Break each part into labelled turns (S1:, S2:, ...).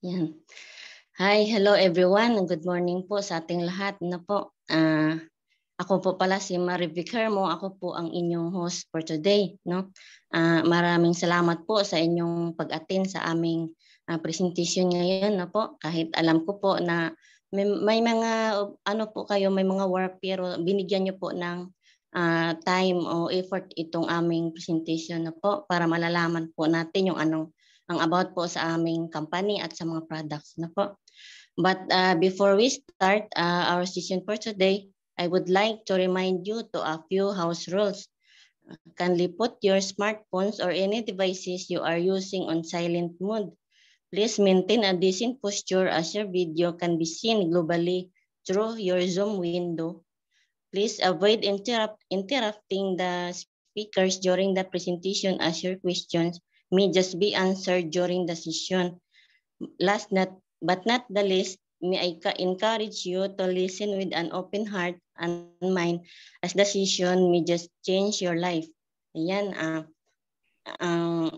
S1: Yan. Hi, hello everyone. Good morning po sa ating lahat na ano po. Uh, ako po pala si Marie Vicarmo. Ako po ang inyong host for today. No? Uh, maraming salamat po sa inyong pag-attend sa aming uh, presentation ngayon na po. Kahit alam ko po na may, may mga ano po kayo, may mga work pero binigyan niyo po ng uh, time o effort itong aming presentation na po para malalaman po natin yung anong ang about po sa aming company at sa mga products na po. But uh, before we start uh, our session for today, I would like to remind you to a few house rules. Uh, kindly put your smartphones or any devices you are using on silent mode. Please maintain a decent posture as your video can be seen globally through your Zoom window. Please avoid interrupt, interrupting the speakers during the presentation as your questions may just be answered during the session. Last not, but not the least, may I encourage you to listen with an open heart and mind as the session may just change your life. Ayan, uh, ang, um,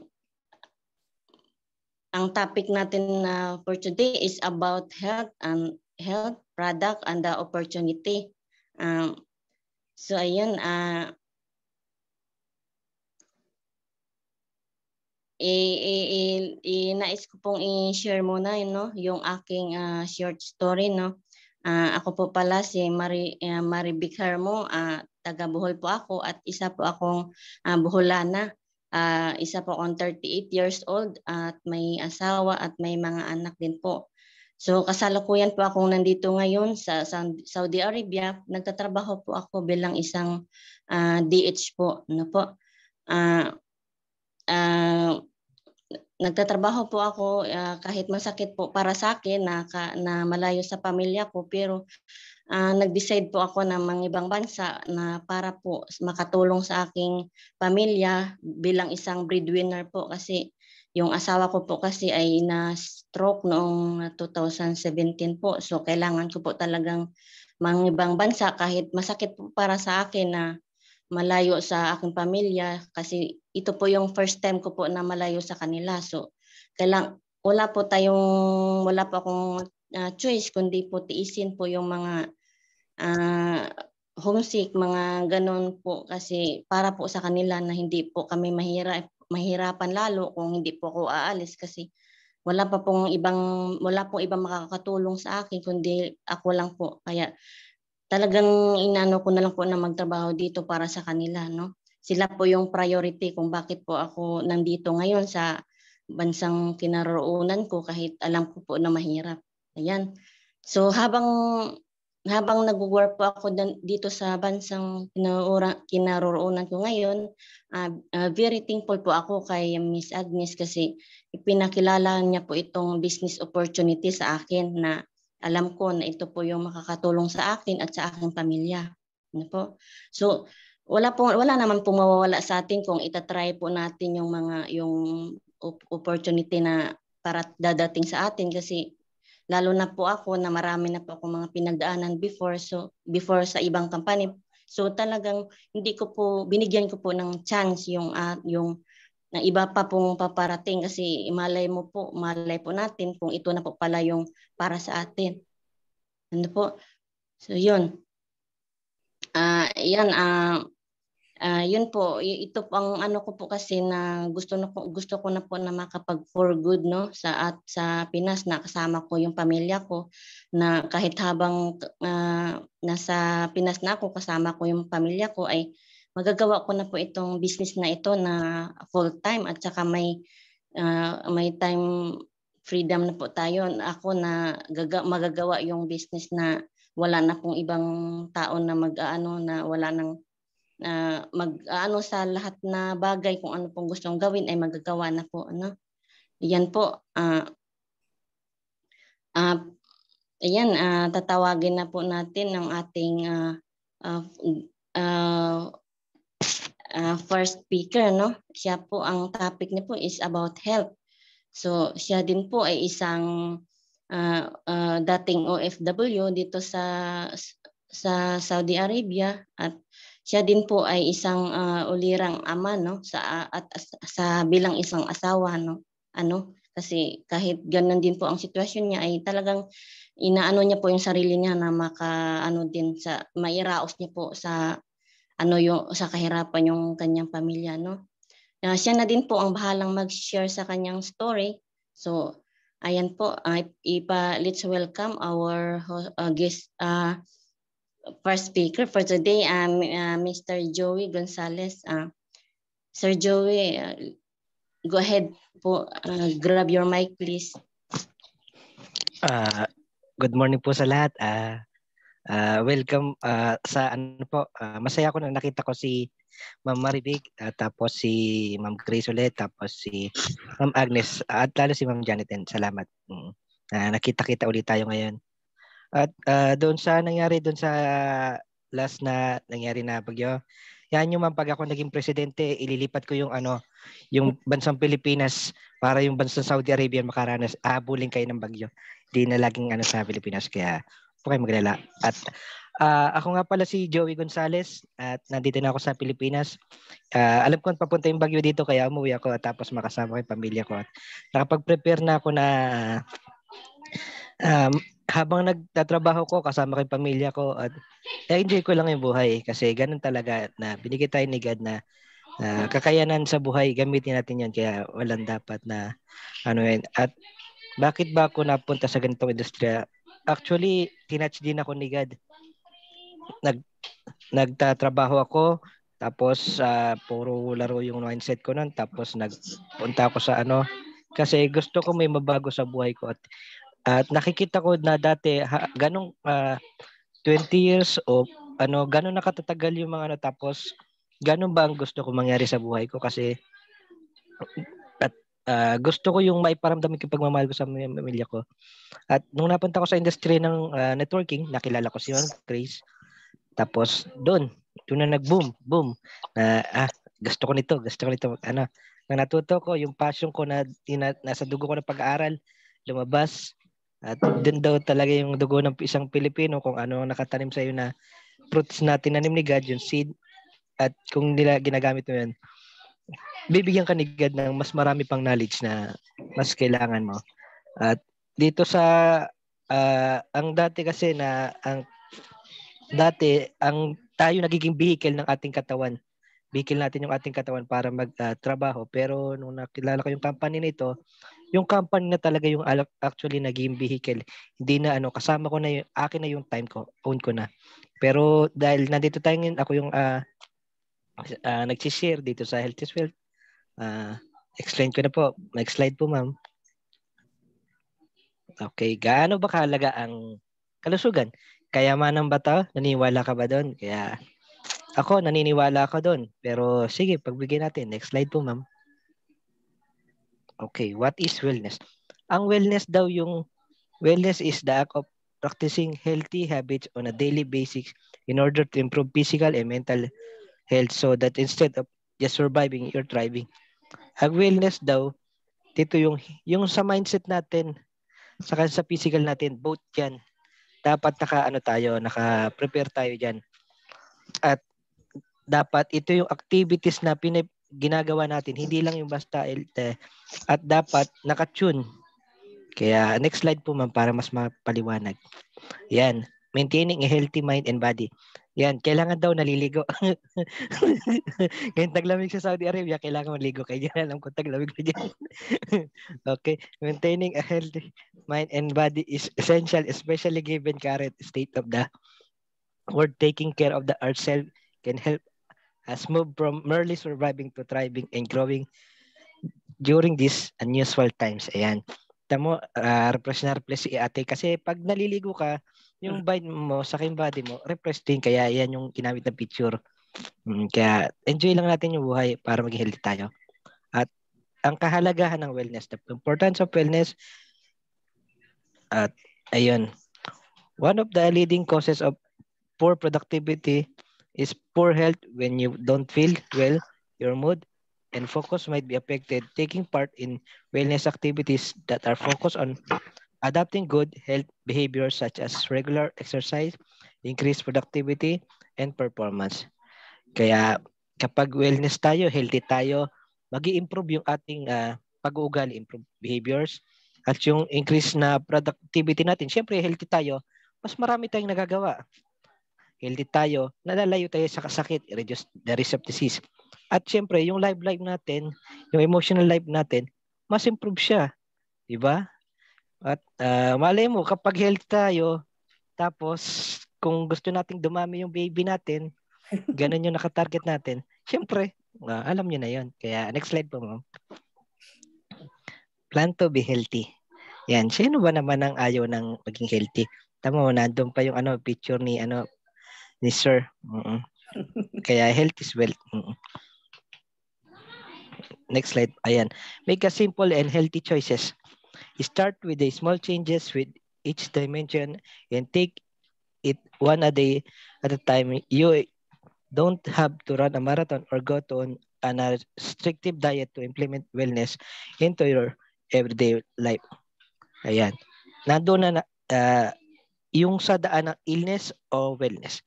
S1: ang topic natin na uh, for today is about health and health product and the opportunity. Um, so ayan, uh, i- i- i- i- nais ko pong i-share muna yun, no? yung aking uh, short story. No? Uh, ako po pala si Marie uh, Mari ah, Bicarmo, uh, taga Bohol po ako at isa po akong uh, Boholana. Uh, isa po akong 38 years old at may asawa at may mga anak din po. So kasalukuyan po akong nandito ngayon sa Saudi Arabia. Nagtatrabaho po ako bilang isang uh, DH po. Ano po? Uh, uh, nagtatrabaho po ako uh, kahit masakit po para sa akin na, ka, na malayo sa pamilya ko pero uh, nag-decide po ako ng mga ibang bansa na para po makatulong sa aking pamilya bilang isang breadwinner po kasi yung asawa ko po kasi ay na-stroke noong 2017 po. So kailangan ko po talagang mga ibang bansa kahit masakit po para sa akin na malayo sa aking pamilya kasi ito po yung first time ko po na malayo sa kanila. So, kailang, wala po tayong, wala po akong uh, choice kundi po tiisin po yung mga uh, homesick, mga ganun po kasi para po sa kanila na hindi po kami mahirap, mahirapan lalo kung hindi po ako aalis kasi wala pa pong ibang wala pong ibang makakatulong sa akin kundi ako lang po kaya talagang inano ko na lang po na magtrabaho dito para sa kanila no sila po yung priority kung bakit po ako nandito ngayon sa bansang kinaroonan ko kahit alam ko po na mahirap. Ayan. So habang habang nag-work po ako dito sa bansang kinaroroonan ko ngayon, uh, uh, very thankful po ako kay Miss Agnes kasi ipinakilala niya po itong business opportunity sa akin na alam ko na ito po yung makakatulong sa akin at sa aking pamilya. Ano po? So, wala po wala naman po mawawala sa atin kung itatry po natin yung mga yung opportunity na para dadating sa atin kasi lalo na po ako na marami na po akong mga pinagdaanan before so before sa ibang company so talagang hindi ko po binigyan ko po ng chance yung uh, yung na iba pa pong paparating kasi malay mo po malay po natin kung ito na po pala yung para sa atin ano po so yun ah uh, yan ah uh, Uh, yun po, ito po ang ano ko po kasi na gusto na ko, gusto ko na po na makapag for good no sa at sa Pinas na kasama ko yung pamilya ko na kahit habang uh, nasa Pinas na ako kasama ko yung pamilya ko ay magagawa ko na po itong business na ito na full time at saka may uh, may time freedom na po tayo ako na gaga, magagawa yung business na wala na pong ibang tao na mag-aano na wala nang na mag ano sa lahat na bagay kung ano pong gustong gawin ay magagawa na po ano. Yan po uh, uh, ayan uh, tatawagin na po natin ang ating uh, uh, uh, uh, first speaker no. Siya po ang topic niya po is about health. So siya din po ay isang uh, uh, dating OFW dito sa sa Saudi Arabia at siya din po ay isang uh, ulirang ama no sa at, at sa bilang isang asawa no. Ano? Kasi kahit ganun din po ang sitwasyon niya ay talagang inaano niya po yung sarili niya na maka ano din sa mairaos niya po sa ano yung sa kahirapan yung kanyang pamilya no. Uh, siya na din po ang bahalang mag-share sa kanyang story. So, ayan po, uh, ah, ipa let's welcome our uh, guest uh, first speaker for today, um, uh, Mr. Joey Gonzalez. Uh, Sir Joey, uh, go ahead po. Uh, grab your mic, please.
S2: Uh, good morning po sa lahat. Uh, uh, welcome uh, sa ano po. Uh, masaya ako na nakita ko si Ma'am Maribig, uh, tapos si Ma'am Grace ulit, tapos si Ma'am Agnes, at lalo si Ma'am Janet. And salamat. Mm. Uh, nakita-kita ulit tayo ngayon. At uh, doon sa nangyari doon sa last na nangyari na bagyo, yan yung man pag ako naging presidente, ililipat ko yung ano, yung bansang Pilipinas para yung bansang Saudi Arabia makaranas abuling ah, kayo ng bagyo. Hindi na laging ano sa Pilipinas kaya okay maglala. At uh, ako nga pala si Joey Gonzales at nandito na ako sa Pilipinas. Uh, alam ko papunta yung bagyo dito kaya umuwi ako at tapos makasama ko yung pamilya ko. At nakapag-prepare na ako na um, habang nagtatrabaho ko kasama kay pamilya ko at enjoy ko lang yung buhay kasi ganun talaga na binigay tayo ni God na uh, kakayanan sa buhay gamitin natin yan kaya walang dapat na ano yun at bakit ba ako napunta sa ganitong industriya actually tinatch din ako ni God nag nagtatrabaho ako tapos uh, puro laro yung mindset ko noon tapos nagpunta ako sa ano kasi gusto ko may mabago sa buhay ko at at nakikita ko na dati ha, ganong uh, ah, 20 years o ano ganun nakatatagal yung mga natapos tapos ganun ba ang gusto ko mangyari sa buhay ko kasi at uh, gusto ko yung maiparamdam ko pagmamahal ko sa pamilya ko. At nung napunta ko sa industry ng uh, networking, nakilala ko si Ma'am Grace. Tapos doon, doon na nag-boom, boom. Na uh, ah, gusto ko nito, gusto ko nito ano. Nang natuto ko yung passion ko na, na nasa dugo ko ng pag-aaral, lumabas at din daw talaga yung dugo ng isang Pilipino kung ano ang nakatanim sa iyo na fruits na tinanim ni God, yung seed. At kung nila ginagamit mo yun, bibigyan ka ni God ng mas marami pang knowledge na mas kailangan mo. At dito sa uh, ang dati kasi na ang dati ang tayo nagiging vehicle ng ating katawan. Vehicle natin yung ating katawan para magtrabaho. Ah, uh, Pero nung nakilala ko yung company nito, yung company na talaga yung actually naging vehicle. Hindi na ano, kasama ko na yung, akin na yung time ko, own ko na. Pero dahil nandito tayo ngayon, ako yung uh, ah, uh, ah, nagsishare dito sa Health is Wealth. Uh, explain ko na po. Next slide po, ma'am. Okay, gaano ba kahalaga ang kalusugan? Kayamanan ba ito? Naniniwala ka ba doon? Kaya ako, naniniwala ako doon. Pero sige, pagbigyan natin. Next slide po, ma'am. Okay, what is wellness? Ang wellness daw yung wellness is the act of practicing healthy habits on a daily basis in order to improve physical and mental health so that instead of just surviving, you're thriving. Ang wellness daw, dito yung, yung sa mindset natin, saka sa physical natin, both yan. Dapat naka, ano tayo, naka-prepare tayo dyan. At dapat ito yung activities na pinip, ginagawa natin. Hindi lang yung basta LT eh, at dapat nakatune. Kaya next slide po ma'am para mas mapaliwanag. Yan. Maintaining a healthy mind and body. Yan, kailangan daw naliligo. Ngayon taglamig sa Saudi Arabia, kailangan maligo. Kaya dyan alam ko taglamig na dyan. okay. Maintaining a healthy mind and body is essential, especially given current state of the world. Taking care of the ourselves can help has moved from merely surviving to thriving and growing during these unusual times. Ayan. Tamo, uh, refresh na refresh si ate. Kasi pag naliligo ka, yung mind mm. mo, sa yung body mo, refresh din. Kaya yan yung ginamit na picture. Mm, kaya enjoy lang natin yung buhay para maging healthy tayo. At ang kahalagahan ng wellness, the importance of wellness, at ayun, one of the leading causes of poor productivity is poor health when you don't feel well, your mood and focus might be affected. Taking part in wellness activities that are focused on adopting good health behaviors such as regular exercise, increased productivity, and performance. Kaya kapag wellness tayo, healthy tayo, mag improve yung ating uh, pag-uugali, improve behaviors, at yung increase na productivity natin. syempre healthy tayo, mas marami tayong nagagawa healthy tayo, nalalayo tayo sa kasakit, reduce the risk of disease. At syempre, yung live life natin, yung emotional life natin, mas improve siya. 'Di ba? At uh, malay mo kapag healthy tayo, tapos kung gusto nating dumami yung baby natin, ganun yung nakatarget natin. Syempre, uh, alam niyo na 'yon. Kaya next slide po, ma'am. Plan to be healthy. Yan, sino ba naman ang ayaw ng maging healthy? Tama mo, nandun pa yung ano, picture ni ano, Yes, sir. Okay, -uh. Kaya health is wealth. Next slide. Ayan. Make a simple and healthy choices. Start with the small changes with each dimension and take it one a day at a time. You don't have to run a marathon or go to an, restrictive diet to implement wellness into your everyday life. Ayan. Nandun na, uh, yung sa daan ng illness o wellness.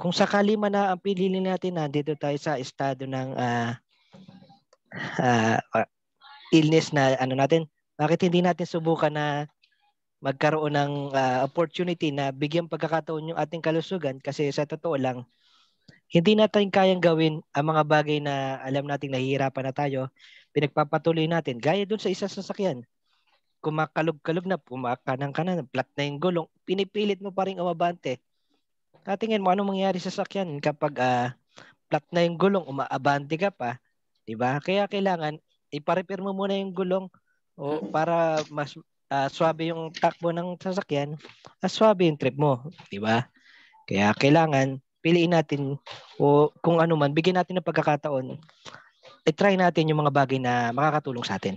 S2: kung sakali man na ang piliin natin nandito tayo sa estado ng uh, uh, illness na ano natin, bakit hindi natin subukan na magkaroon ng uh, opportunity na bigyan pagkakataon yung ating kalusugan kasi sa totoo lang hindi natin kayang gawin ang mga bagay na alam nating nahihirapan na tayo pinagpapatuloy natin gaya doon sa isa sasakyan kumakalog-kalog na pumaka ng kanan plat na yung gulong pinipilit mo pa rin umabante Tatingin mo ano mangyayari sa sakyan kapag uh, flat na yung gulong, umaabante ka pa, 'di ba? Kaya kailangan ipa-repair mo muna yung gulong o para mas uh, ah, swabe yung takbo ng sasakyan, at swabe yung trip mo, 'di ba? Kaya kailangan piliin natin o kung ano man, bigyan natin ng pagkakataon. I-try natin yung mga bagay na makakatulong sa atin.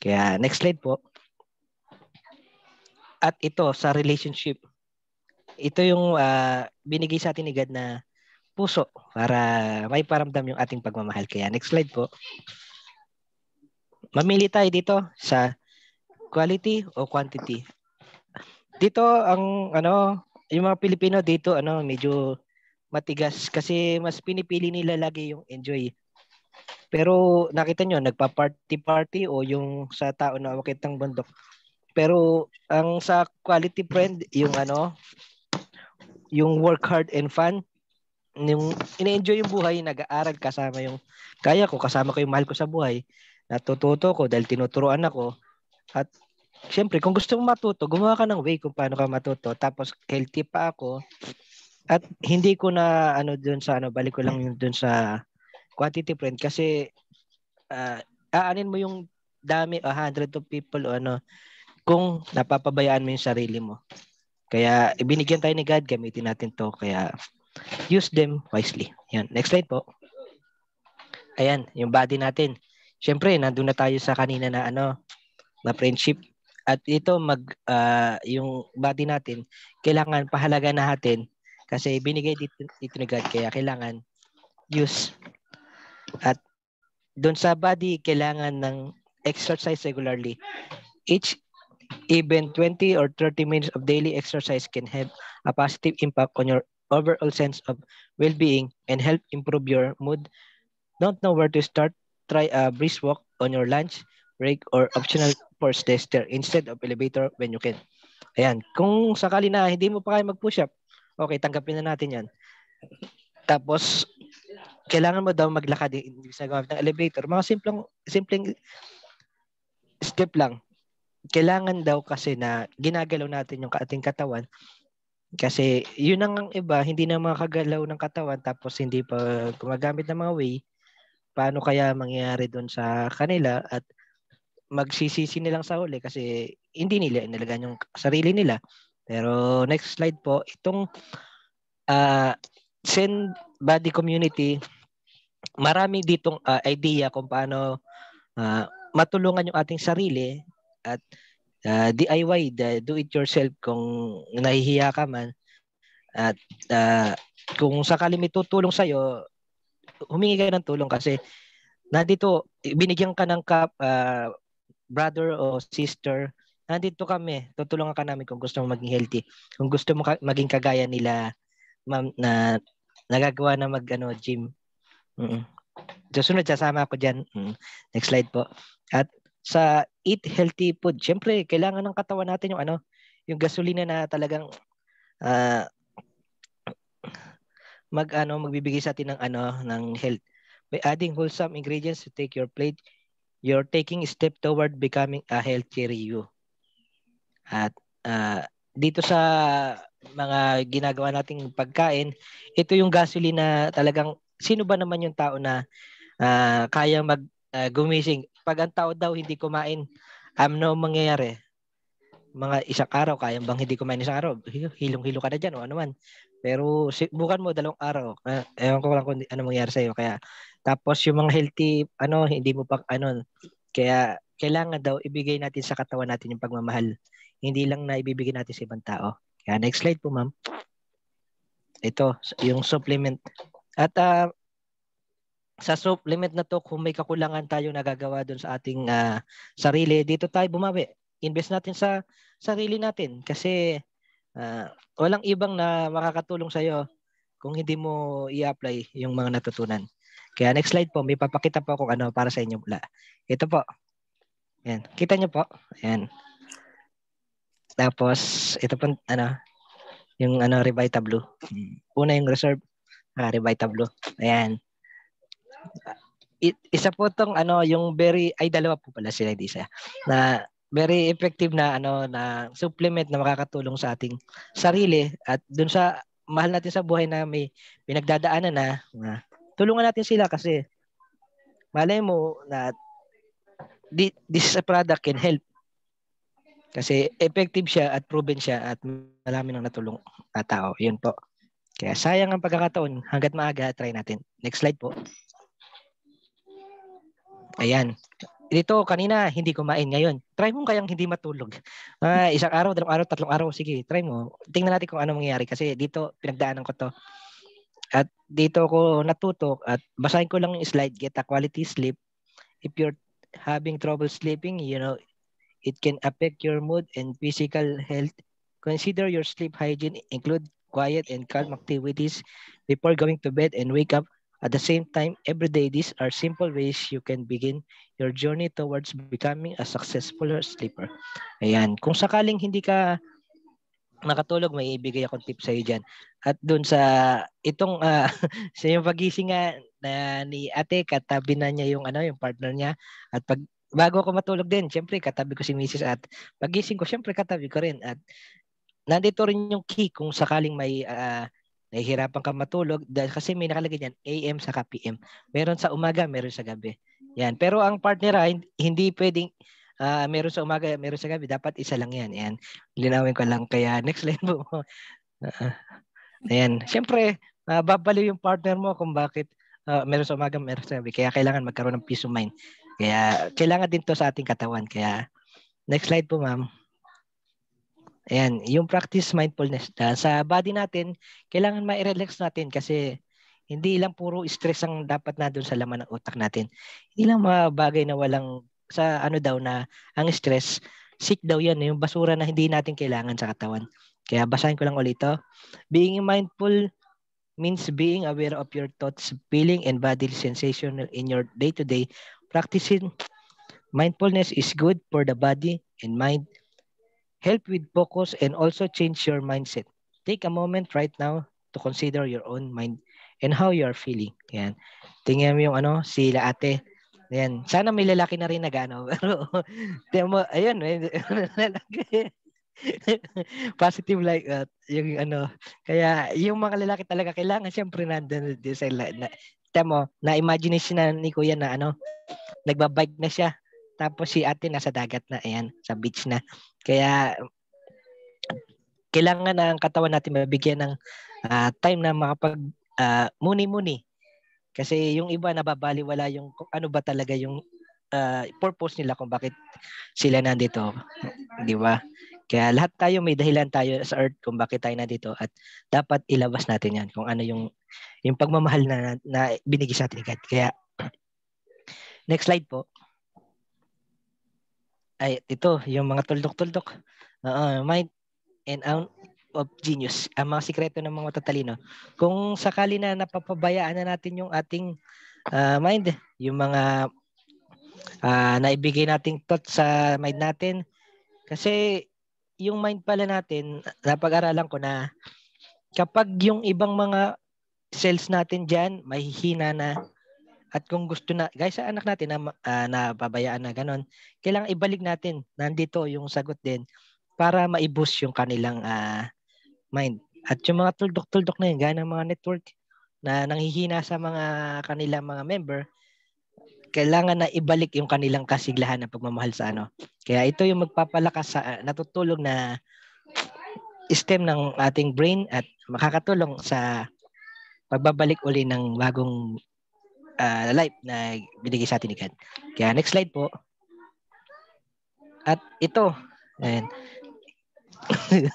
S2: Kaya next slide po. At ito sa relationship ito yung uh, binigay sa atin ni God na puso para may paramdam yung ating pagmamahal. Kaya next slide po. Mamili tayo dito sa quality o quantity. Dito ang ano, yung mga Pilipino dito ano, medyo matigas kasi mas pinipili nila lagi yung enjoy. Pero nakita nyo, nagpa-party-party o yung sa tao na umakit ng bundok. Pero ang sa quality friend, yung ano, yung work hard and fun, yung ina-enjoy yung buhay, nag-aaral kasama yung kaya ko, kasama ko yung mahal ko sa buhay, natututo ko dahil tinuturuan ako. At siyempre kung gusto mong matuto, gumawa ka ng way kung paano ka matuto. Tapos healthy pa ako. At hindi ko na ano doon sa ano, balik ko lang yun doon sa quantity print kasi uh, aanin mo yung dami o uh, hundred of people o ano kung napapabayaan mo yung sarili mo. Kaya ibinigyan tayo ni God, gamitin natin to. Kaya use them wisely. Yan. Next slide po. Ayan, yung body natin. Siyempre, nandun na tayo sa kanina na ano, na friendship. At ito, mag, uh, yung body natin, kailangan pahalaga na natin kasi binigay dito, dito ni God. Kaya kailangan use. At doon sa body, kailangan ng exercise regularly. Each Even 20 or 30 minutes of daily exercise can have a positive impact on your overall sense of well-being and help improve your mood. Don't know where to start? Try a brisk walk on your lunch break or optional force tester instead of elevator when you can. Ayan. Kung sakali na hindi mo pa kaya mag-push up, okay, tanggapin na natin yan. Tapos, kailangan mo daw maglakad sa gamit ng elevator. Mga simpleng, simpleng step lang kailangan daw kasi na ginagalaw natin yung ating katawan kasi yun ang iba, hindi na makagalaw ng katawan tapos hindi pa gumagamit ng mga way, paano kaya mangyayari doon sa kanila at magsisisi nilang sa huli kasi hindi nila inalagaan yung sarili nila. Pero next slide po, itong uh, ah, send Body Community, marami ditong uh, idea kung paano uh, matulungan yung ating sarili at uh, ah, DIY, the, do it yourself kung nahihiya ka man. At uh, kung sakali may tutulong sa'yo, humingi ka ng tulong kasi nandito, binigyan ka ng cup, uh, ah, brother o sister, nandito kami, tutulungan ka namin kung gusto mo maging healthy. Kung gusto mo ka- maging kagaya nila, ma'am, na nagagawa na mag ano, gym. Mm-mm. So sunod, sasama ako dyan. Mm. Next slide po. At sa eat healthy food, syempre kailangan ng katawan natin yung ano, yung gasolina na talagang uh, mag ano magbibigay sa atin ng ano ng health. By adding wholesome ingredients to take your plate, you're taking a step toward becoming a healthier you. At uh, dito sa mga ginagawa nating pagkain, ito yung gasolina na talagang sino ba naman yung tao na uh, ah, kaya mag uh, gumising pag ang tao daw hindi kumain, um, no mangyayari? Mga isang araw, kaya bang hindi kumain isang araw? Hilong-hilo ka na dyan o ano man. Pero bukan mo dalawang araw. Eh, ewan ko lang kung ano mangyayari sa'yo. Kaya, tapos yung mga healthy, ano, hindi mo pa, ano, kaya kailangan daw ibigay natin sa katawan natin yung pagmamahal. Hindi lang na ibibigay natin sa ibang tao. Kaya next slide po, ma'am. Ito, yung supplement. At uh, sa limit na to kung may kakulangan tayo nagagawa doon sa ating uh, sarili dito tayo bumawi invest natin sa sarili natin kasi uh, walang ibang na makakatulong sa iyo kung hindi mo i-apply yung mga natutunan kaya next slide po may papakita po kung ano para sa inyo mula ito po Ayan. kita niyo po Ayan. tapos ito po ano yung ano Revita Blue una yung reserve ah, Revita Blue ayan it, isa po tong ano yung very ay dalawa po pala sila di isa na very effective na ano na supplement na makakatulong sa ating sarili at dun sa mahal natin sa buhay na may pinagdadaanan na, na tulungan natin sila kasi malay mo na this is a product can help kasi effective siya at proven siya at marami nang natulong na tao. Yun po. Kaya sayang ang pagkakataon. Hanggat maaga, try natin. Next slide po. Ayan. Dito, kanina, hindi kumain. Ngayon, try mo kayang hindi matulog. Uh, isang araw, dalawang araw, tatlong araw. Sige, try mo. Tingnan natin kung ano mangyayari. Kasi dito, pinagdaanan ko to. At dito ko natuto at basahin ko lang yung slide, get a quality sleep. If you're having trouble sleeping, you know, it can affect your mood and physical health. Consider your sleep hygiene include quiet and calm activities before going to bed and wake up at the same time, every day, these are simple ways you can begin your journey towards becoming a successful sleeper. Ayan. Kung sakaling hindi ka nakatulog, may ibigay akong tip sa iyo dyan. At doon sa itong uh, sa yung pagising na ni Ate katabi na niya yung ano yung partner niya at pag bago ako matulog din, syempre katabi ko si Mrs. at pagising ko syempre katabi ko rin at nandito rin yung key kung sakaling may uh, Nahihirapan ka matulog dahil kasi may nakalagay diyan AM sa PM. Meron sa umaga, meron sa gabi. Yan. Pero ang partner ay hindi pwedeng uh, meron sa umaga, meron sa gabi. Dapat isa lang yan. Yan. Linawin ko lang. Kaya next line po. Uh, ayan. Siyempre, uh, babaliw yung partner mo kung bakit uh, meron sa umaga, meron sa gabi. Kaya kailangan magkaroon ng peace of mind. Kaya kailangan din to sa ating katawan. Kaya next slide po ma'am. Ayan, yung practice mindfulness sa body natin, kailangan ma-relax natin kasi hindi lang puro stress ang dapat na doon sa laman ng utak natin. Hindi lang mga bagay na walang sa ano daw na ang stress, sick daw yan, yung basura na hindi natin kailangan sa katawan. Kaya basahin ko lang ulit to. Being mindful means being aware of your thoughts, feeling, and bodily sensation in your day-to-day. -day. Practicing mindfulness is good for the body and mind help with focus, and also change your mindset. Take a moment right now to consider your own mind and how you are feeling. Yan. Tingnan mo yung ano, si sila ate. Yan. Sana may lalaki na rin na gano. Pero, mo, ayun, may positive like that. Yung ano, kaya yung mga lalaki talaga kailangan siyempre nandun sa na, na, na imagination na ni Kuya na ano, nagbabike na siya. Tapos si ate nasa dagat na, ayan, sa beach na. Kaya kailangan na ang katawan natin mabigyan ng uh, time na makapag uh, muni-muni. Kasi yung iba nababaliwala yung ano ba talaga yung uh, purpose nila kung bakit sila nandito, 'di ba? Kaya lahat tayo may dahilan tayo sa earth kung bakit tayo nandito at dapat ilabas natin 'yan kung ano yung yung pagmamahal na, na binigay sa atin ni Kaya next slide po ay ito yung mga tuldok-tuldok. Oo, mind and own of genius, ang mga sikreto ng mga matatalino Kung sakali na napapabayaan na natin yung ating uh, mind, yung mga uh, naibigay nating thought sa mind natin, kasi yung mind pala natin, napag-aralan ko na kapag yung ibang mga cells natin dyan, mahihina na, at kung gusto na, guys, sa anak natin na uh, ah, napabayaan na ganun, kailangan ibalik natin. Nandito yung sagot din para maibus yung kanilang uh, mind. At yung mga tuldok-tuldok na yun, gaya ng mga network na nanghihina sa mga kanilang mga member, kailangan na ibalik yung kanilang kasiglahan ng pagmamahal sa ano. Kaya ito yung magpapalakas sa uh, natutulog na stem ng ating brain at makakatulong sa pagbabalik uli ng bagong uh, life na binigay sa atin ni God. Kaya next slide po. At ito, ayan.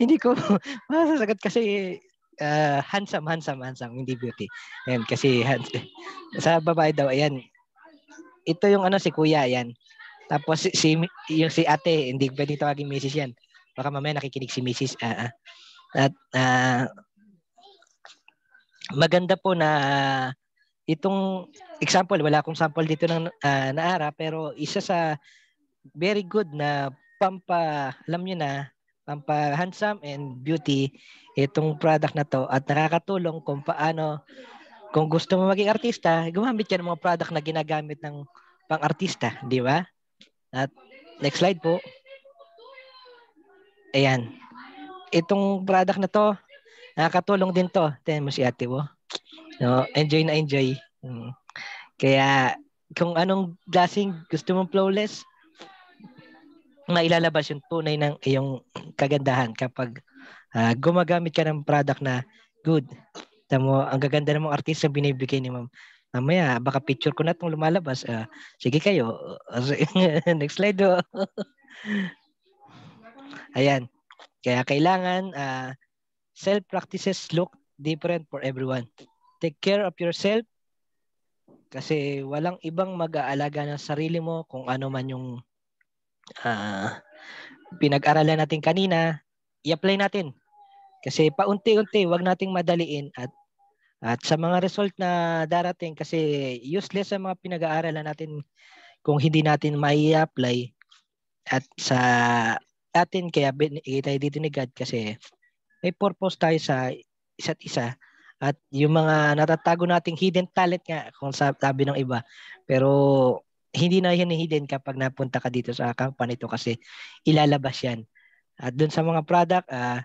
S2: hindi ko masasagot kasi uh, handsome, handsome, handsome, hindi beauty. Ayan, kasi handsome. sa babae daw, ayan. Ito yung ano si kuya, ayan. Tapos si, yung si ate, hindi pwedeng tawagin misis yan. Baka mamaya nakikinig si misis. Uh, At uh, maganda po na itong example, wala akong sample dito ng uh, naara, pero isa sa very good na pampa, alam nyo na, pampa handsome and beauty itong product na to at nakakatulong kung paano kung gusto mo maging artista, gumamit ka ng mga product na ginagamit ng pang-artista, di ba? At next slide po. Ayan. Itong product na to, nakakatulong din to. Tingnan mo si ate mo. Oh. No, enjoy na enjoy. Mm. Kaya kung anong klaseng gusto mong flawless, mailalabas yung tunay ng iyong kagandahan kapag uh, gumagamit ka ng product na good. Tamo, ang gaganda ng mga artista binibigay ni ma'am. Mamaya, baka picture ko na itong lumalabas. Uh, sige kayo. Next slide. Oh. Ayan. Kaya kailangan uh, ah, self practices look different for everyone. Take care of yourself kasi walang ibang mag-aalaga ng sarili mo kung ano man yung uh, pinag-aralan natin kanina, i-apply natin. Kasi paunti-unti, wag nating madaliin at at sa mga result na darating kasi useless sa mga pinag-aaralan natin kung hindi natin mai apply at sa atin kaya kita dito ni God kasi may purpose tayo sa isa't isa at yung mga natatago nating hidden talent nga kung sabi ng iba. Pero hindi na yan hidden kapag napunta ka dito sa company to kasi ilalabas yan. At dun sa mga product, uh,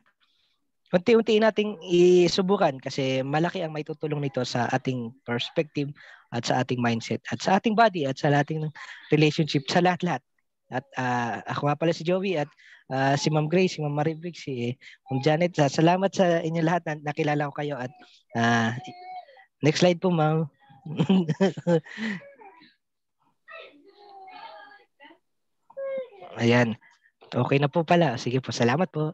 S2: unti-unti nating isubukan kasi malaki ang maitutulong nito sa ating perspective at sa ating mindset at sa ating body at sa ating relationship, sa lahat-lahat. At uh, ako nga pala si Joey at uh, si Ma'am Grace, si Ma'am Maribrick, si Ma'am Janet. Uh, salamat sa inyo lahat na nakilala ko kayo. At uh, next slide po, Ma'am. Ayan. Okay na po pala. Sige po, salamat po.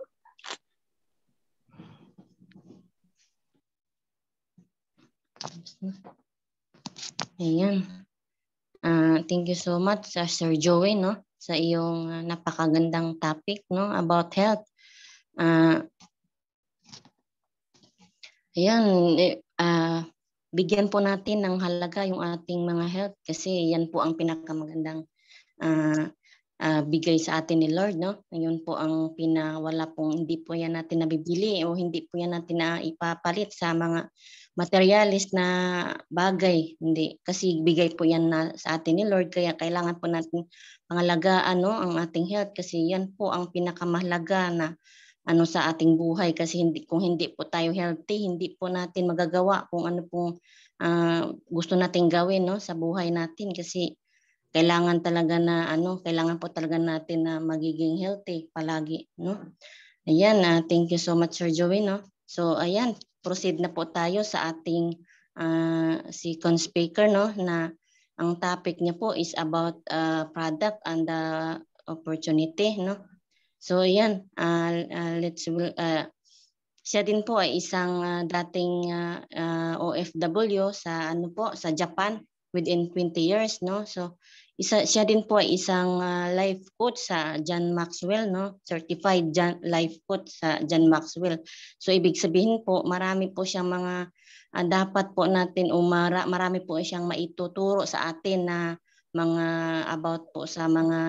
S1: Ayan. Uh, thank you so much, uh, Sir Joey, no? sa iyong napakagandang topic no about health. Uh, ah, ayan, uh, eh, ah, bigyan po natin ng halaga yung ating mga health kasi yan po ang pinakamagandang uh, uh, bigay sa atin ni Lord. No? ngayon po ang pinawala pong hindi po yan natin nabibili o hindi po yan natin na ipapalit sa mga materialist na bagay. Hindi. Kasi bigay po yan na sa atin ni Lord. Kaya kailangan po natin pangalagaan no, ang ating health kasi yan po ang pinakamahalaga na ano sa ating buhay kasi hindi kung hindi po tayo healthy hindi po natin magagawa kung ano pong uh, gusto nating gawin no sa buhay natin kasi kailangan talaga na ano, kailangan po talaga natin na magiging healthy palagi, no? Ayan, uh, thank you so much Sir Joey, no? So ayan, proceed na po tayo sa ating uh, second speaker, no, na ang topic niya po is about uh, product and the uh, opportunity, no? So ayan, uh, uh, let's uh, siya din po ay isang uh, dating uh, uh, OFW sa ano po sa Japan within 20 years no so isa siya din po ay isang uh, life coach sa John Maxwell no certified John, life coach sa John Maxwell so ibig sabihin po marami po siyang mga uh, dapat po natin umara marami po siyang maituturo sa atin na mga about po sa mga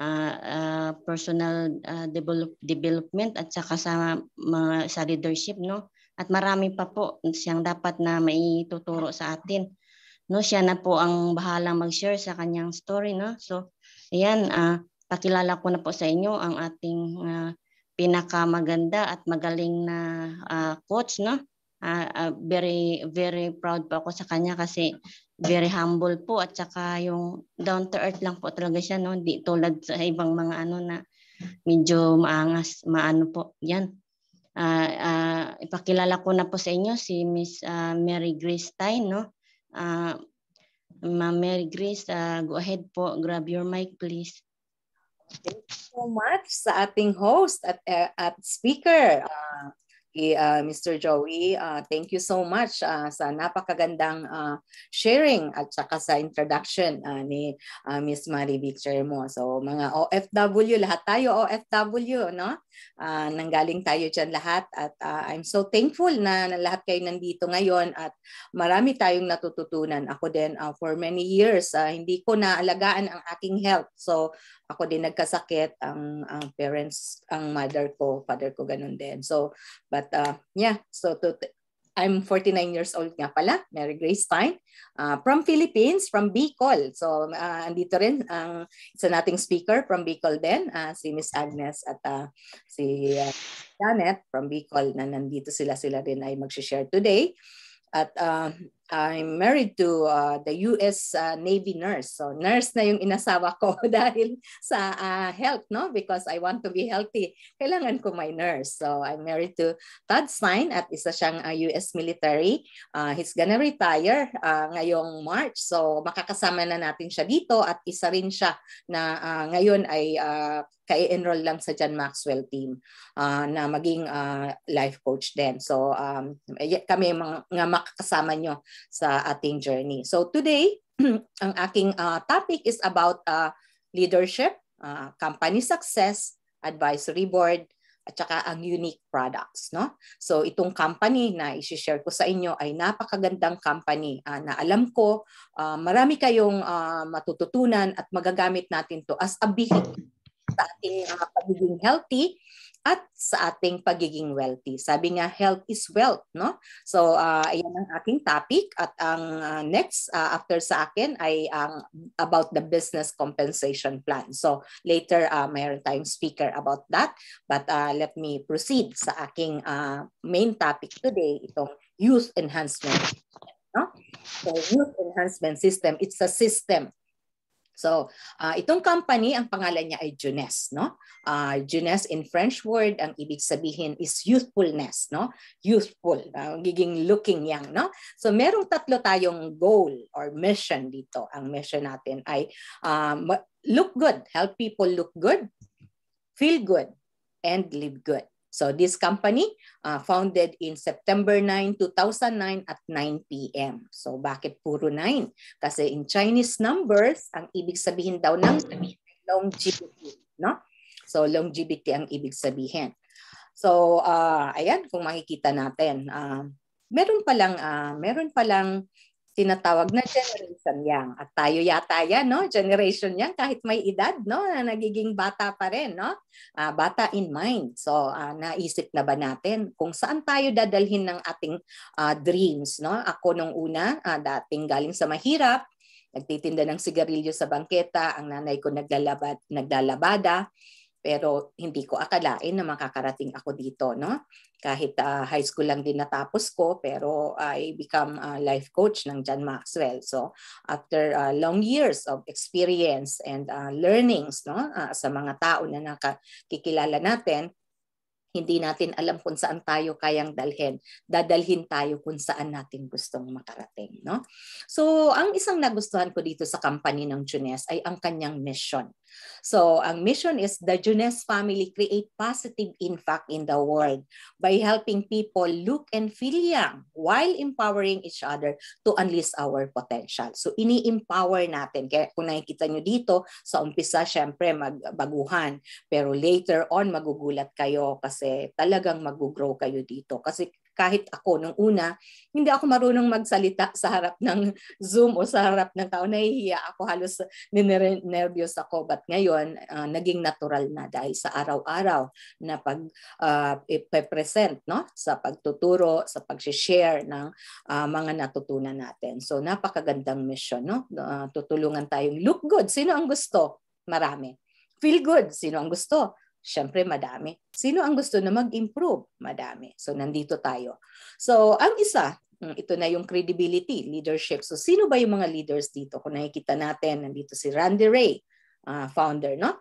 S1: uh, uh, personal uh, develop, development at saka sa mga sa leadership no at marami pa po siyang dapat na maituturo sa atin no siya na po ang bahalang mag-share sa kanyang story no so ayan uh, pakilala ko na po sa inyo ang ating uh, pinakamaganda at magaling na uh, coach no uh, uh, very very proud po ako sa kanya kasi very humble po at saka yung down to earth lang po talaga siya no hindi tulad sa ibang mga ano na medyo maangas maano po yan uh, uh, ipakilala ko na po sa inyo si Miss uh, Mary Grace Stein no Uh, ah, Ma'am Mary Grace, uh, go ahead po. Grab your mic, please.
S3: Thank you so much sa ating host at, uh, at speaker, uh, uh, Mr. Joey. Uh, thank you so much uh, sa napakagandang uh, sharing at saka sa introduction uh, ni uh, Miss Marie Victor mo. So mga OFW, lahat tayo OFW, no? Uh, nanggaling tayo dyan lahat at uh, I'm so thankful na, na lahat kayo nandito ngayon at marami tayong natututunan. Ako din uh, for many years, uh, hindi ko naalagaan ang aking health. So ako din nagkasakit ang, ang parents, ang mother ko, father ko ganun din. So but uh, yeah, so to I'm 49 years old nga pala, Mary Grace Stein, uh, from Philippines, from Bicol. So, uh, andito rin ang isa nating speaker from Bicol din, uh, si Miss Agnes at uh, si uh, Janet from Bicol na nandito sila. Sila din ay mag-share today. At uh, I'm married to uh, the US uh, Navy nurse. So nurse na yung inasawa ko dahil sa uh, health, no? Because I want to be healthy. Kailangan ko may nurse. So I'm married to Todd Stein at isa siyang uh, US military. Uh, he's gonna retire uh, ngayong March. So makakasama na natin siya dito at isa rin siya na uh, ngayon ay uh, ka-enroll lang sa John Maxwell team uh, na maging uh, life coach din. So um, eh, kami mga, mga makakasama nyo sa ating journey. So today, ang aking uh, topic is about uh, leadership, uh, company success, advisory board, at saka ang unique products. No? So itong company na isi-share ko sa inyo ay napakagandang company uh, na alam ko uh, marami kayong uh, matututunan at magagamit natin to as a vehicle sa ating uh, pagiging healthy at sa ating pagiging wealthy. Sabi nga, health is wealth, no? So, uh, ayan ang aking topic. At ang uh, next uh, after sa akin ay ang um, about the business compensation plan. So, later uh, mayroon tayong speaker about that. But uh, let me proceed sa aking uh, main topic today, itong youth enhancement. No? So, youth enhancement system, it's a system So, uh, itong company, ang pangalan niya ay jeunesse, no? Uh, ah, jeunesse in French word, ang ibig sabihin is youthfulness, no? Youthful, uh, ah, giging looking young, no? So, merong tatlo tayong goal or mission dito. Ang mission natin ay um, look good, help people look good, feel good, and live good. So this company uh, founded in September 9, 2009 at 9 p.m. So bakit puro 9? Kasi in Chinese numbers, ang ibig sabihin daw ng longevity, no? So longevity ang ibig sabihin. So uh, ayan kung makikita natin, uh, meron pa lang uh, meron pa lang tinatawag na Generation Young. At tayo yata yan, no? Generation Young kahit may edad, no? Na nagiging bata pa rin, no? Uh, bata in mind. So, uh, naisip na ba natin kung saan tayo dadalhin ng ating uh, dreams, no? Ako nung una, uh, dating galing sa mahirap, nagtitinda ng sigarilyo sa bangketa, ang nanay ko naglalabad, naglalabada, pero hindi ko akalain na makakarating ako dito, no? kahit uh, high school lang din natapos ko pero I become a life coach ng John Maxwell so after uh, long years of experience and uh, learnings no uh, sa mga tao na nakakilala natin hindi natin alam kung saan tayo kayang dalhin. Dadalhin tayo kung saan natin gustong makarating. No? So, ang isang nagustuhan ko dito sa company ng Junes ay ang kanyang mission. So, ang mission is the Junes family create positive impact in the world by helping people look and feel young while empowering each other to unleash our potential. So, ini-empower natin. Kaya kung nakikita nyo dito, sa umpisa, syempre, magbaguhan. Pero later on, magugulat kayo kasi talagang mag-grow kayo dito. Kasi kahit ako nung una, hindi ako marunong magsalita sa harap ng Zoom o sa harap ng tao. Nahihiya ako, halos ninenervyos ako. But ngayon, uh, naging natural na dahil sa araw-araw na pag uh, ah, present no? sa pagtuturo, sa pag-share ng uh, mga natutunan natin. So napakagandang mission. No? Uh, tutulungan tayong look good. Sino ang gusto? Marami. Feel good. Sino ang gusto? syempre madami. Sino ang gusto na mag-improve? Madami. So, nandito tayo. So, ang isa, mm, ito na yung credibility, leadership. So, sino ba yung mga leaders dito? Kung nakikita natin, nandito si Randy Ray, uh, founder, no?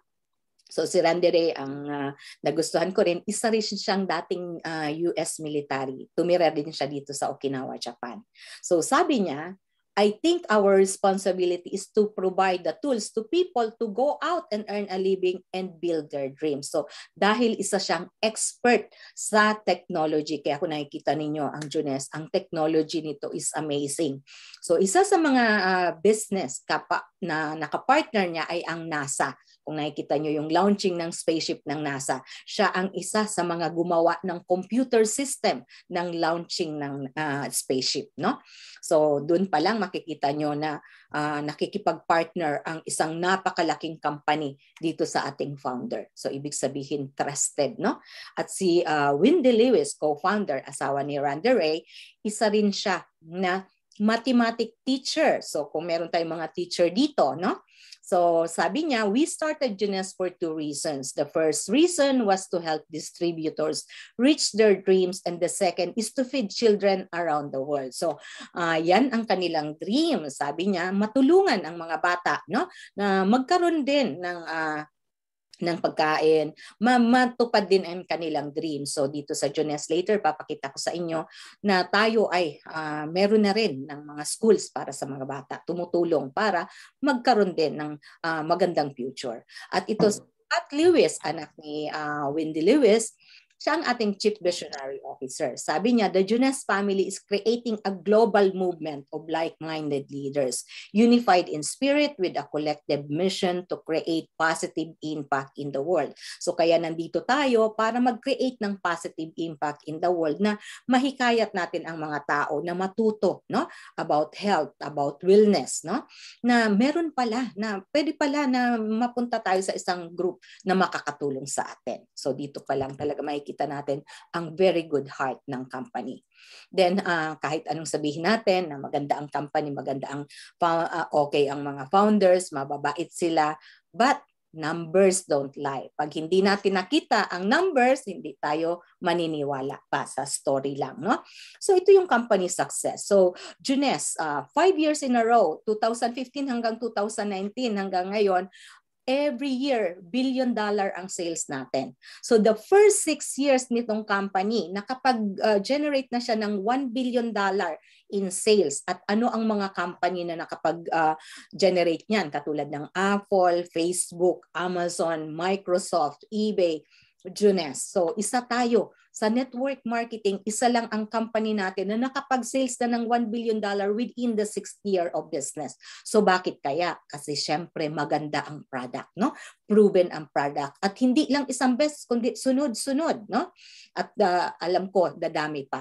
S3: So si Randy Ray, ang uh, nagustuhan ko rin, isa rin siyang dating uh, ah, US military. Tumira din siya dito sa Okinawa, Japan. So sabi niya, I think our responsibility is to provide the tools to people to go out and earn a living and build their dreams. So dahil isa siyang expert sa technology, kaya kung nakikita ninyo ang Junes, ang technology nito is amazing. So isa sa mga uh, business kapa, na nakapartner niya ay ang NASA. Kung nakikita nyo yung launching ng spaceship ng NASA, siya ang isa sa mga gumawa ng computer system ng launching ng uh, spaceship. No? So doon pa lang makikita nyo na uh, nakikipag-partner ang isang napakalaking company dito sa ating founder. So ibig sabihin trusted. No? At si uh, Wendy Lewis, co-founder, asawa ni Randy Ray, isa rin siya na mathematic teacher. So kung meron tayong mga teacher dito, no? So sabi niya, we started Junes for two reasons. The first reason was to help distributors reach their dreams and the second is to feed children around the world. So uh, yan ang kanilang dream. Sabi niya, matulungan ang mga bata no na magkaroon din ng uh, ng pagkain, matupad din ang kanilang dream. So dito sa Jones later, papakita ko sa inyo na tayo ay uh, meron na rin ng mga schools para sa mga bata, tumutulong para magkaroon din ng uh, magandang future. At ito, Pat Lewis, anak ni uh, Wendy Lewis, siya ang ating chief visionary officer. Sabi niya, the Junes family is creating a global movement of like-minded leaders, unified in spirit with a collective mission to create positive impact in the world. So kaya nandito tayo para mag-create ng positive impact in the world na mahikayat natin ang mga tao na matuto no about health, about wellness, no? Na meron pala na pwede pala na mapunta tayo sa isang group na makakatulong sa atin. So dito pa lang talaga may makikita natin ang very good heart ng company. Then uh, kahit anong sabihin natin na maganda ang company, maganda ang uh, okay ang mga founders, mababait sila, but numbers don't lie. Pag hindi natin nakita ang numbers, hindi tayo maniniwala pa sa story lang. No? So ito yung company success. So Junes, uh, ah, five years in a row, 2015 hanggang 2019 hanggang ngayon, every year, billion dollar ang sales natin. So the first six years nitong company, nakapag-generate uh, na siya ng 1 billion dollar in sales. At ano ang mga company na nakapag-generate uh, niyan? Katulad ng Apple, Facebook, Amazon, Microsoft, eBay, Junes. So isa tayo. Sa network marketing, isa lang ang company natin na nakapag-sales na ng $1 billion within the sixth year of business. So bakit kaya? Kasi syempre maganda ang product, no? Proven ang product. At hindi lang isang best, kundi sunod-sunod, no? At uh, alam ko, dadami pa.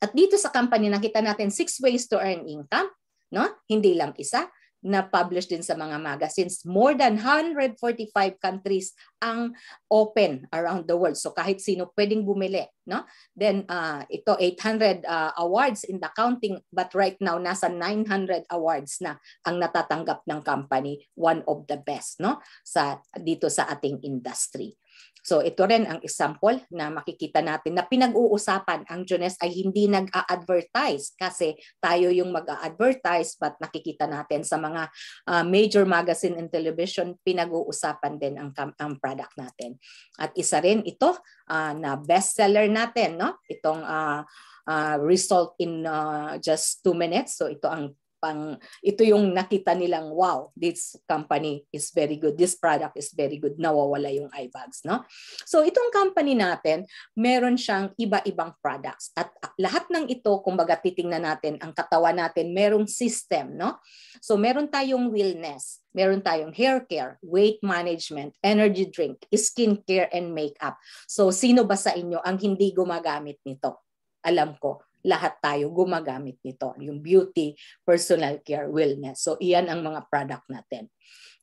S3: At dito sa company, nakita natin six ways to earn income no? Hindi lang isa na published din sa mga magazines. More than 145 countries ang open around the world. So kahit sino pwedeng bumili, no? Then uh, ito 800 uh, ah, awards in the counting but right now nasa 900 awards na ang natatanggap ng company, one of the best, no? Sa dito sa ating industry. So ito rin ang example na makikita natin na pinag-uusapan. Ang Jones ay hindi nag-a-advertise kasi tayo yung mag-a-advertise but nakikita natin sa mga uh, major magazine and television pinag-uusapan din ang, ang product natin. At isa rin ito uh, na bestseller natin, no? Itong uh, uh, result in uh, just two minutes. So ito ang pang ito yung nakita nilang wow this company is very good this product is very good nawawala yung iBags no so itong company natin meron siyang iba-ibang products at ah, lahat ng ito kumbaga titingnan natin ang katawan natin merong system no so meron tayong wellness meron tayong hair care, weight management, energy drink, skin care, and makeup. So, sino ba sa inyo ang hindi gumagamit nito? Alam ko lahat tayo gumagamit nito. Yung beauty, personal care, wellness. So iyan ang mga product natin.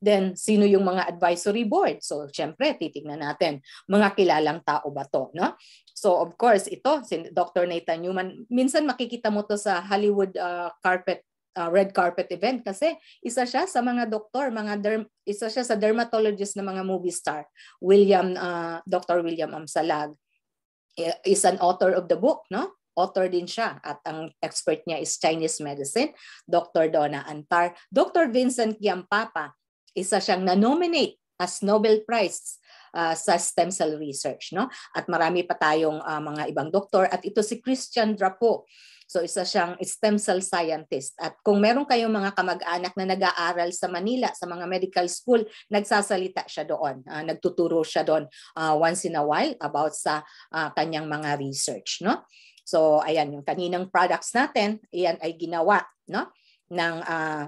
S3: Then, sino yung mga advisory board? So, syempre, titignan natin, mga kilalang tao ba to, no? So, of course, ito, si Dr. Nathan Newman, minsan makikita mo to sa Hollywood uh, carpet uh, red carpet event kasi isa siya sa mga doktor, mga derm, isa siya sa dermatologist ng mga movie star, William uh, ah, Dr. William Amsalag is an author of the book, no? author din siya at ang expert niya is Chinese medicine, Dr. Donna Antar. Dr. Vincent Giampapa, isa siyang na as Nobel Prize uh, sa stem cell research no at marami pa tayong uh, mga ibang doktor at ito si Christian Drapo So isa siyang stem cell scientist. At kung meron kayong mga kamag-anak na nag-aaral sa Manila, sa mga medical school, nagsasalita siya doon. Uh, nagtuturo siya doon uh, once in a while about sa uh, kanyang mga research. No? So ayan yung kaninang products natin, ayan ay ginawa no ng uh,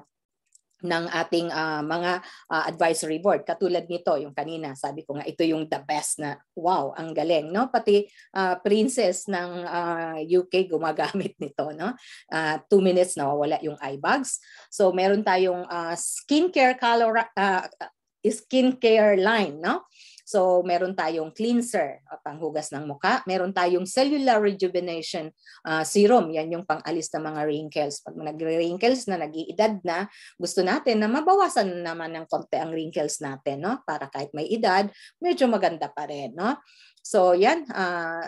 S3: ng ating uh, mga uh, advisory board katulad nito yung kanina sabi ko nga ito yung the best na wow ang galing no pati uh, princess ng uh, UK gumagamit nito no uh, two minutes wala yung eye bags so meron tayong uh, skincare color uh, skincare line no So meron tayong cleanser, ah, panghugas ng muka. Meron tayong cellular rejuvenation uh, serum. Yan yung pangalis ng mga wrinkles. Pag nagre-wrinkles na nag-iedad na, gusto natin na mabawasan naman ng konti ang wrinkles natin, no? Para kahit may edad, medyo maganda pa rin, no? So yan, uh,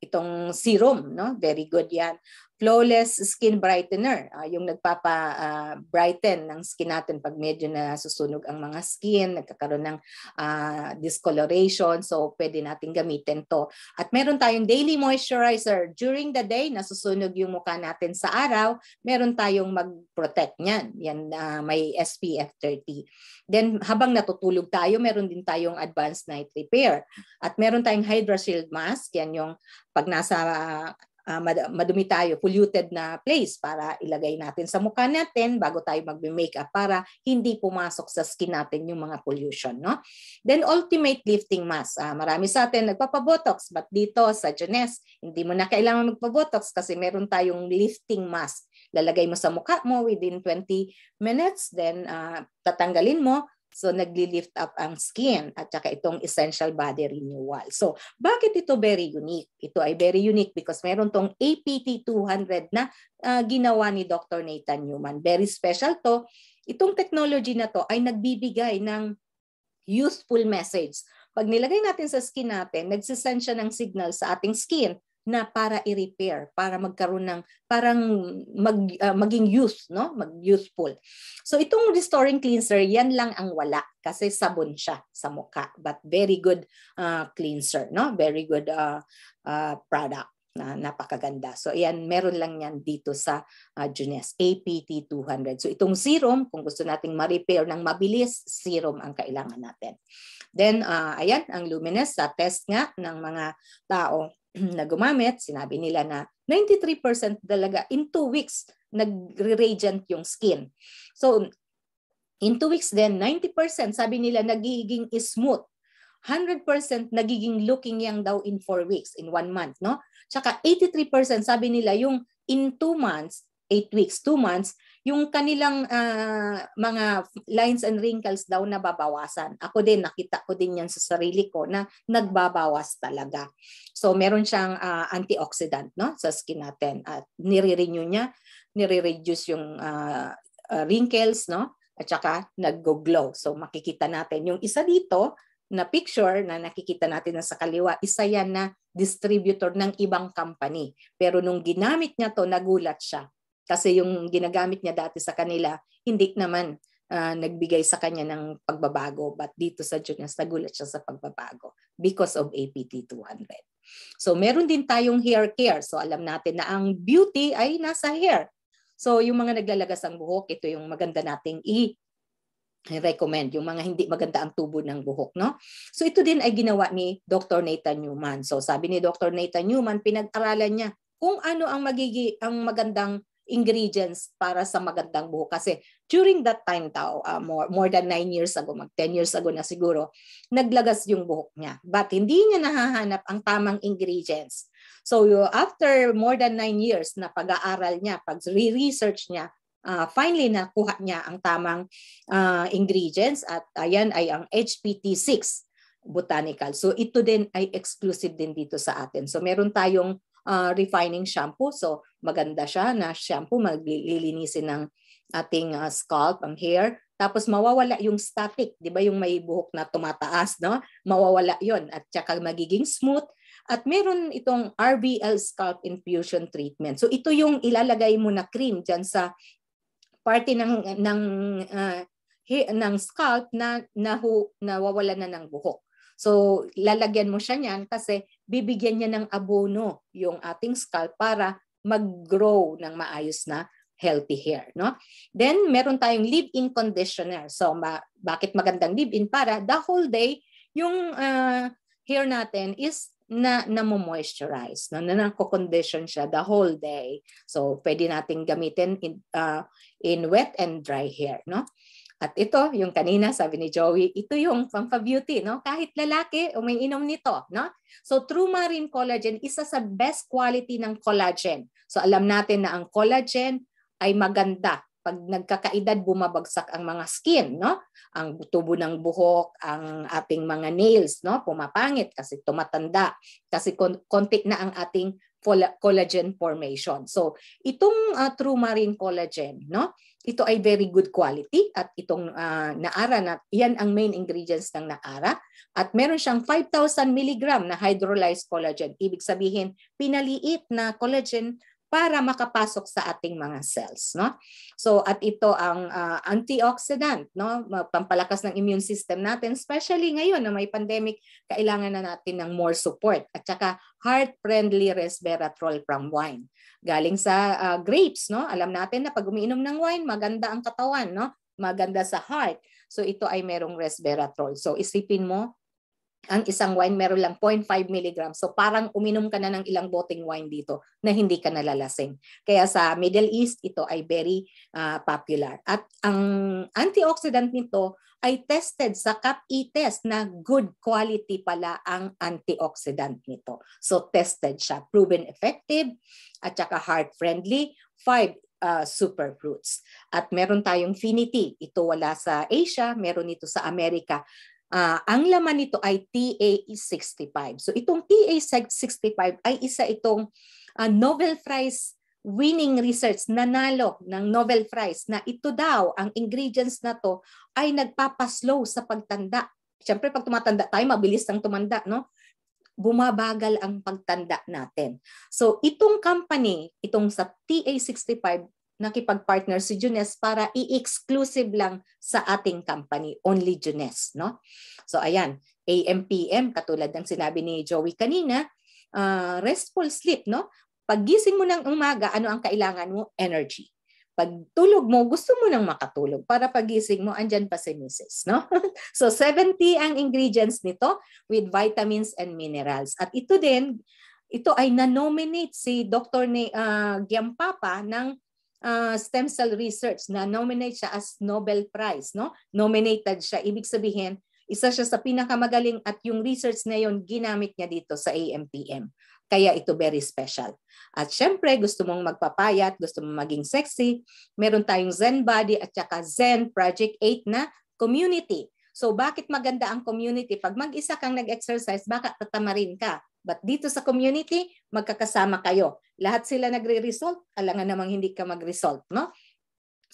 S3: itong serum, no? Very good yan flawless skin brightener, uh, yung nagpapa-brighten ah, uh, ng skin natin pag medyo nasusunog ang mga skin, nagkakaroon ng uh, discoloration, so pwede natin gamitin to. At meron tayong daily moisturizer. During the day, nasusunog yung mukha natin sa araw, meron tayong mag-protect niyan. Yan uh, may SPF 30. Then habang natutulog tayo, meron din tayong advanced night repair. At meron tayong Hydra Shield mask, yan yung pag nasa uh, madumi tayo, polluted na place para ilagay natin sa mukha natin bago tayo magme-makeup para hindi pumasok sa skin natin yung mga pollution, no? Then ultimate lifting mask. Uh, marami sa atin nagpapabotox, but dito sa Jones, hindi mo na kailangan magpabotox kasi meron tayong lifting mask. Lalagay mo sa mukha mo within 20 minutes, then uh, tatanggalin mo, So nagli-lift up ang skin at saka itong essential body renewal. So bakit ito very unique? Ito ay very unique because meron tong APT 200 na uh, ginawa ni Dr. Nathan Newman. Very special to. Itong technology na to ay nagbibigay ng useful message. Pag nilagay natin sa skin natin, nagsisend siya ng signal sa ating skin na para i-repair, para magkaroon ng parang mag, uh, maging youth, no? Mag youthful So itong restoring cleanser, yan lang ang wala kasi sabon siya sa mukha but very good uh, cleanser, no? Very good uh, uh, product na napakaganda. So ayan, meron lang yan dito sa uh, Junes, APT 200. So itong serum, kung gusto nating ma-repair ng mabilis, serum ang kailangan natin. Then uh, ayan, ang luminous sa test nga ng mga tao na gumamit, sinabi nila na 93% talaga in 2 weeks nagre-radiant yung skin. So, in 2 weeks then 90% sabi nila nagiging smooth. 100% nagiging looking yang daw in 4 weeks, in 1 month, no? Tsaka 83% sabi nila yung in 2 months, 8 weeks, 2 months, yung kanilang uh, mga lines and wrinkles daw na babawasan. Ako din, nakita ko din yan sa sarili ko na nagbabawas talaga. So meron siyang uh, antioxidant no, sa skin natin at nire-renew niya, nire-reduce yung uh, uh, wrinkles no, at saka nag-glow. So makikita natin. Yung isa dito, na picture na nakikita natin na sa kaliwa, isa yan na distributor ng ibang company. Pero nung ginamit niya to, nagulat siya kasi yung ginagamit niya dati sa kanila, hindi naman uh, nagbigay sa kanya ng pagbabago. But dito sa Junias, nagulat siya sa pagbabago because of APT 200. So meron din tayong hair care. So alam natin na ang beauty ay nasa hair. So yung mga naglalagas ng buhok, ito yung maganda nating i recommend yung mga hindi maganda ang tubo ng buhok no so ito din ay ginawa ni Dr. Nathan Newman so sabi ni Dr. Nathan Newman pinag-aralan niya kung ano ang magigi ang magandang ingredients para sa magandang buhok. Kasi during that time tao, uh, more, more than 9 years ago, mag 10 years ago na siguro, naglagas yung buhok niya. But hindi niya nahahanap ang tamang ingredients. So uh, after more than 9 years na pag-aaral niya, pag-research niya, uh, finally nakuha niya ang tamang uh, ingredients at ayan ay ang HPT6 botanical. So ito din ay exclusive din dito sa atin. So meron tayong uh, refining shampoo. So maganda siya na shampoo, maglilinisin ng ating uh, scalp, ang hair. Tapos mawawala yung static, di ba yung may buhok na tumataas, no? Mawawala yon at saka magiging smooth. At meron itong RBL Scalp Infusion Treatment. So ito yung ilalagay mo na cream dyan sa parte ng ng uh, he, ng scalp na nahu, nawawala na ng buhok. So lalagyan mo siya niyan kasi bibigyan niya ng abono yung ating scalp para mag-grow ng maayos na healthy hair, no? Then meron tayong leave-in conditioner. So ma- bakit magandang leave-in para the whole day yung uh, hair natin is na namo-moisturize, na nako-condition siya the whole day. So pwede nating gamitin in, uh, in wet and dry hair, no? At ito, yung kanina sabi ni Joey, ito yung beauty, no? Kahit lalaki, umiinom nito, no? So True Marine Collagen, isa sa best quality ng collagen. So alam natin na ang collagen ay maganda pag nagkakaedad bumabagsak ang mga skin no ang tubo ng buhok ang ating mga nails no pumapangit kasi tumatanda kasi kon- konti na ang ating collagen formation so itong uh, true marine collagen no ito ay very good quality at itong uh, naara na yan ang main ingredients ng naara at meron siyang 5000 mg na hydrolyzed collagen ibig sabihin pinaliit na collagen para makapasok sa ating mga cells no so at ito ang uh, antioxidant no pampalakas ng immune system natin especially ngayon na may pandemic kailangan na natin ng more support at saka heart friendly resveratrol from wine galing sa uh, grapes no alam natin na pag umiinom ng wine maganda ang katawan no maganda sa heart so ito ay merong resveratrol so isipin mo ang isang wine meron lang 0.5 mg. So parang uminom ka na ng ilang boteng wine dito na hindi ka nalalasing. Kaya sa Middle East, ito ay very uh, popular. At ang antioxidant nito ay tested sa cap e test na good quality pala ang antioxidant nito. So tested siya. Proven effective at saka heart-friendly. Five, uh, super fruits. At meron tayong finity. Ito wala sa Asia, meron ito sa Amerika. Uh, ang laman nito ay TA65. So itong TA65 ay isa itong uh, Nobel Prize winning research nanalo ng Nobel Prize na ito daw, ang ingredients na to ay nagpapaslow sa pagtanda. Siyempre pag tumatanda tayo, mabilis ang tumanda, no? Bumabagal ang pagtanda natin. So itong company, itong sa TA65, nakipagpartner si Junes para i-exclusive lang sa ating company, only Junes, no? So ayan, AMPM katulad ng sinabi ni Joey kanina, uh, restful sleep, no? Paggising mo ng umaga, ano ang kailangan mo? Energy. Pagtulog mo, gusto mo nang makatulog para pagising mo, andyan pa si Mrs. No? so 70 ang ingredients nito with vitamins and minerals. At ito din, ito ay na-nominate si Dr. Ne, uh, ah, Giampapa ng uh, stem cell research na nominate siya as Nobel Prize, no? Nominated siya. Ibig sabihin, isa siya sa pinakamagaling at yung research na yon ginamit niya dito sa AMPM. Kaya ito very special. At syempre, gusto mong magpapayat, gusto mong maging sexy, meron tayong Zen Body at saka Zen Project 8 na community So bakit maganda ang community? Pag mag-isa kang nag-exercise, baka tatamarin ka. But dito sa community, magkakasama kayo. Lahat sila nagre-result, alangan namang hindi ka mag-result, no?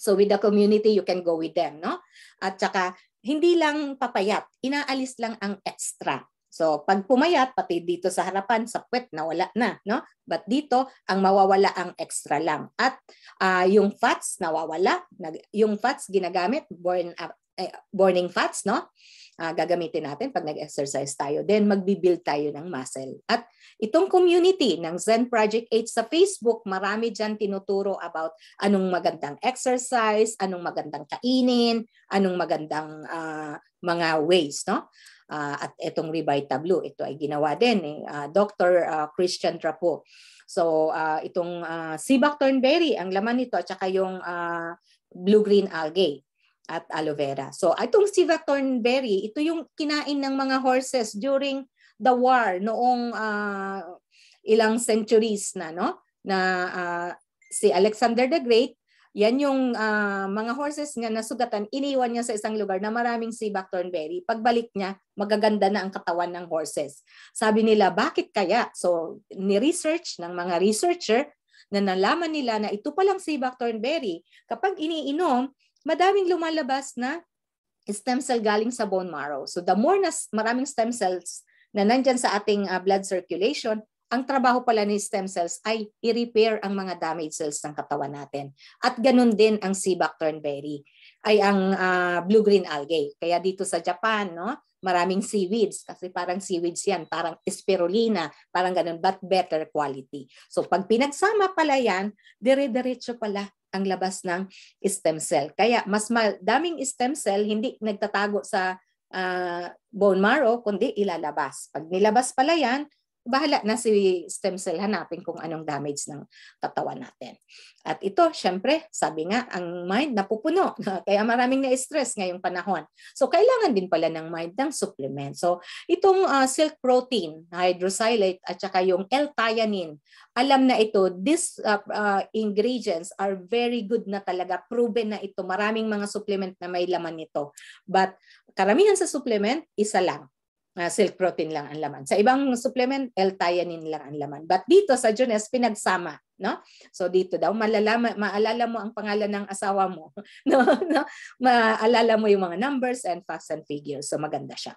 S3: So with the community, you can go with them, no? At saka, hindi lang papayat, inaalis lang ang extra. So pag pumayat, pati dito sa harapan, sa puwet, nawala na. No? But dito, ang mawawala ang extra lang. At uh, yung fats, nawawala. yung fats ginagamit, burn up eh, burning fats, no? Uh, gagamitin natin pag nag-exercise tayo. Then magbibuild tayo ng muscle. At itong community ng Zen Project 8 sa Facebook, marami dyan tinuturo about anong magandang exercise, anong magandang kainin, anong magandang uh, mga ways, no? Uh, at itong Revive Blue, ito ay ginawa din ni eh, uh, Dr. Uh, Christian Trapo. So uh, itong uh, Seaback Thornberry, ang laman nito at saka yung uh, blue-green algae at aloe vera. So itong civatorn berry, ito yung kinain ng mga horses during the war noong uh, ilang centuries na no na uh, si Alexander the Great yan yung uh, mga horses niya na sugatan iniwan niya sa isang lugar na maraming seaback thornberry. Pagbalik niya, magaganda na ang katawan ng horses. Sabi nila, bakit kaya? So, ni-research ng mga researcher na nalaman nila na ito palang seaback thornberry. Kapag iniinom, madaming lumalabas na stem cell galing sa bone marrow. So the more na maraming stem cells na nandyan sa ating uh, blood circulation, ang trabaho pala ni stem cells ay i-repair ang mga damaged cells ng katawan natin. At ganun din ang Seaback turnberry ay ang uh, blue-green algae. Kaya dito sa Japan, no, maraming seaweeds kasi parang seaweeds yan, parang spirulina, parang ganun, but better quality. So pag pinagsama pala yan, dire-diretso pala ang labas ng stem cell. Kaya mas madaming stem cell hindi nagtatago sa uh, bone marrow kundi ilalabas. Pag nilabas pala yan, bahala na si stem cell hanapin kung anong damage ng katawan natin. At ito, syempre, sabi nga, ang mind napupuno. Kaya maraming na-stress ngayong panahon. So, kailangan din pala ng mind ng supplement. So, itong uh, silk protein, hydroxylate, at saka yung L-theanine, alam na ito, these uh, ah, uh, ah, ingredients are very good na talaga. Proven na ito. Maraming mga supplement na may laman nito. But, karamihan sa supplement, isa lang uh, silk protein lang ang laman. Sa ibang supplement, L-theanine lang ang laman. But dito sa Jones, pinagsama. No? So dito daw, malalaman, maalala mo ang pangalan ng asawa mo. No? no? Maalala mo yung mga numbers and facts and figures. So maganda siya.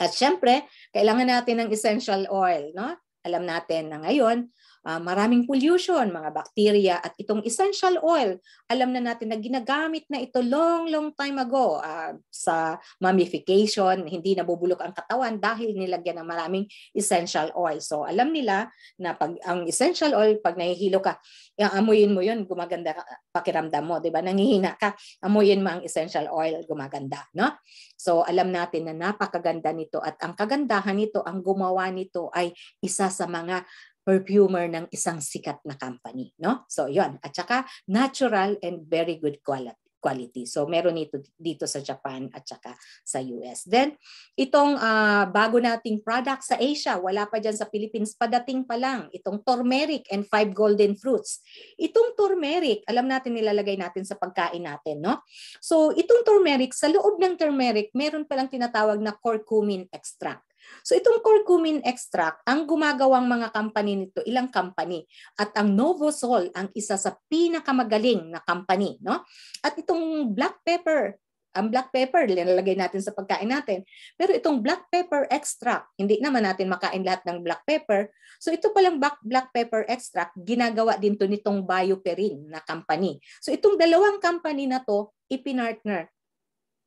S3: At syempre, kailangan natin ng essential oil. No? Alam natin na ngayon, uh, maraming pollution, mga bacteria at itong essential oil, alam na natin na ginagamit na ito long long time ago uh, sa mummification, hindi nabubulok ang katawan dahil nilagyan ng maraming essential oil. So alam nila na pag ang essential oil pag nahihilo ka, amuyin mo 'yun, gumaganda pakiramdam mo, 'di ba? Nanghihina ka, amuyin mo ang essential oil, gumaganda, no? So alam natin na napakaganda nito at ang kagandahan nito, ang gumawa nito ay isa sa mga perfumer ng isang sikat na company, no? So 'yon. At saka natural and very good quality quality. So meron ito dito sa Japan at saka sa US. Then itong uh, bago nating product sa Asia, wala pa diyan sa Philippines, padating pa lang itong turmeric and five golden fruits. Itong turmeric, alam natin nilalagay natin sa pagkain natin, no? So itong turmeric, sa loob ng turmeric, meron pa lang tinatawag na curcumin extract. So itong curcumin extract, ang gumagawang mga company nito, ilang company. At ang Novosol ang isa sa pinakamagaling na company. No? At itong black pepper, ang black pepper, nilalagay natin sa pagkain natin. Pero itong black pepper extract, hindi naman natin makain lahat ng black pepper. So ito palang black, black pepper extract, ginagawa din to nitong bioperin na company. So itong dalawang company na to, ipinartner.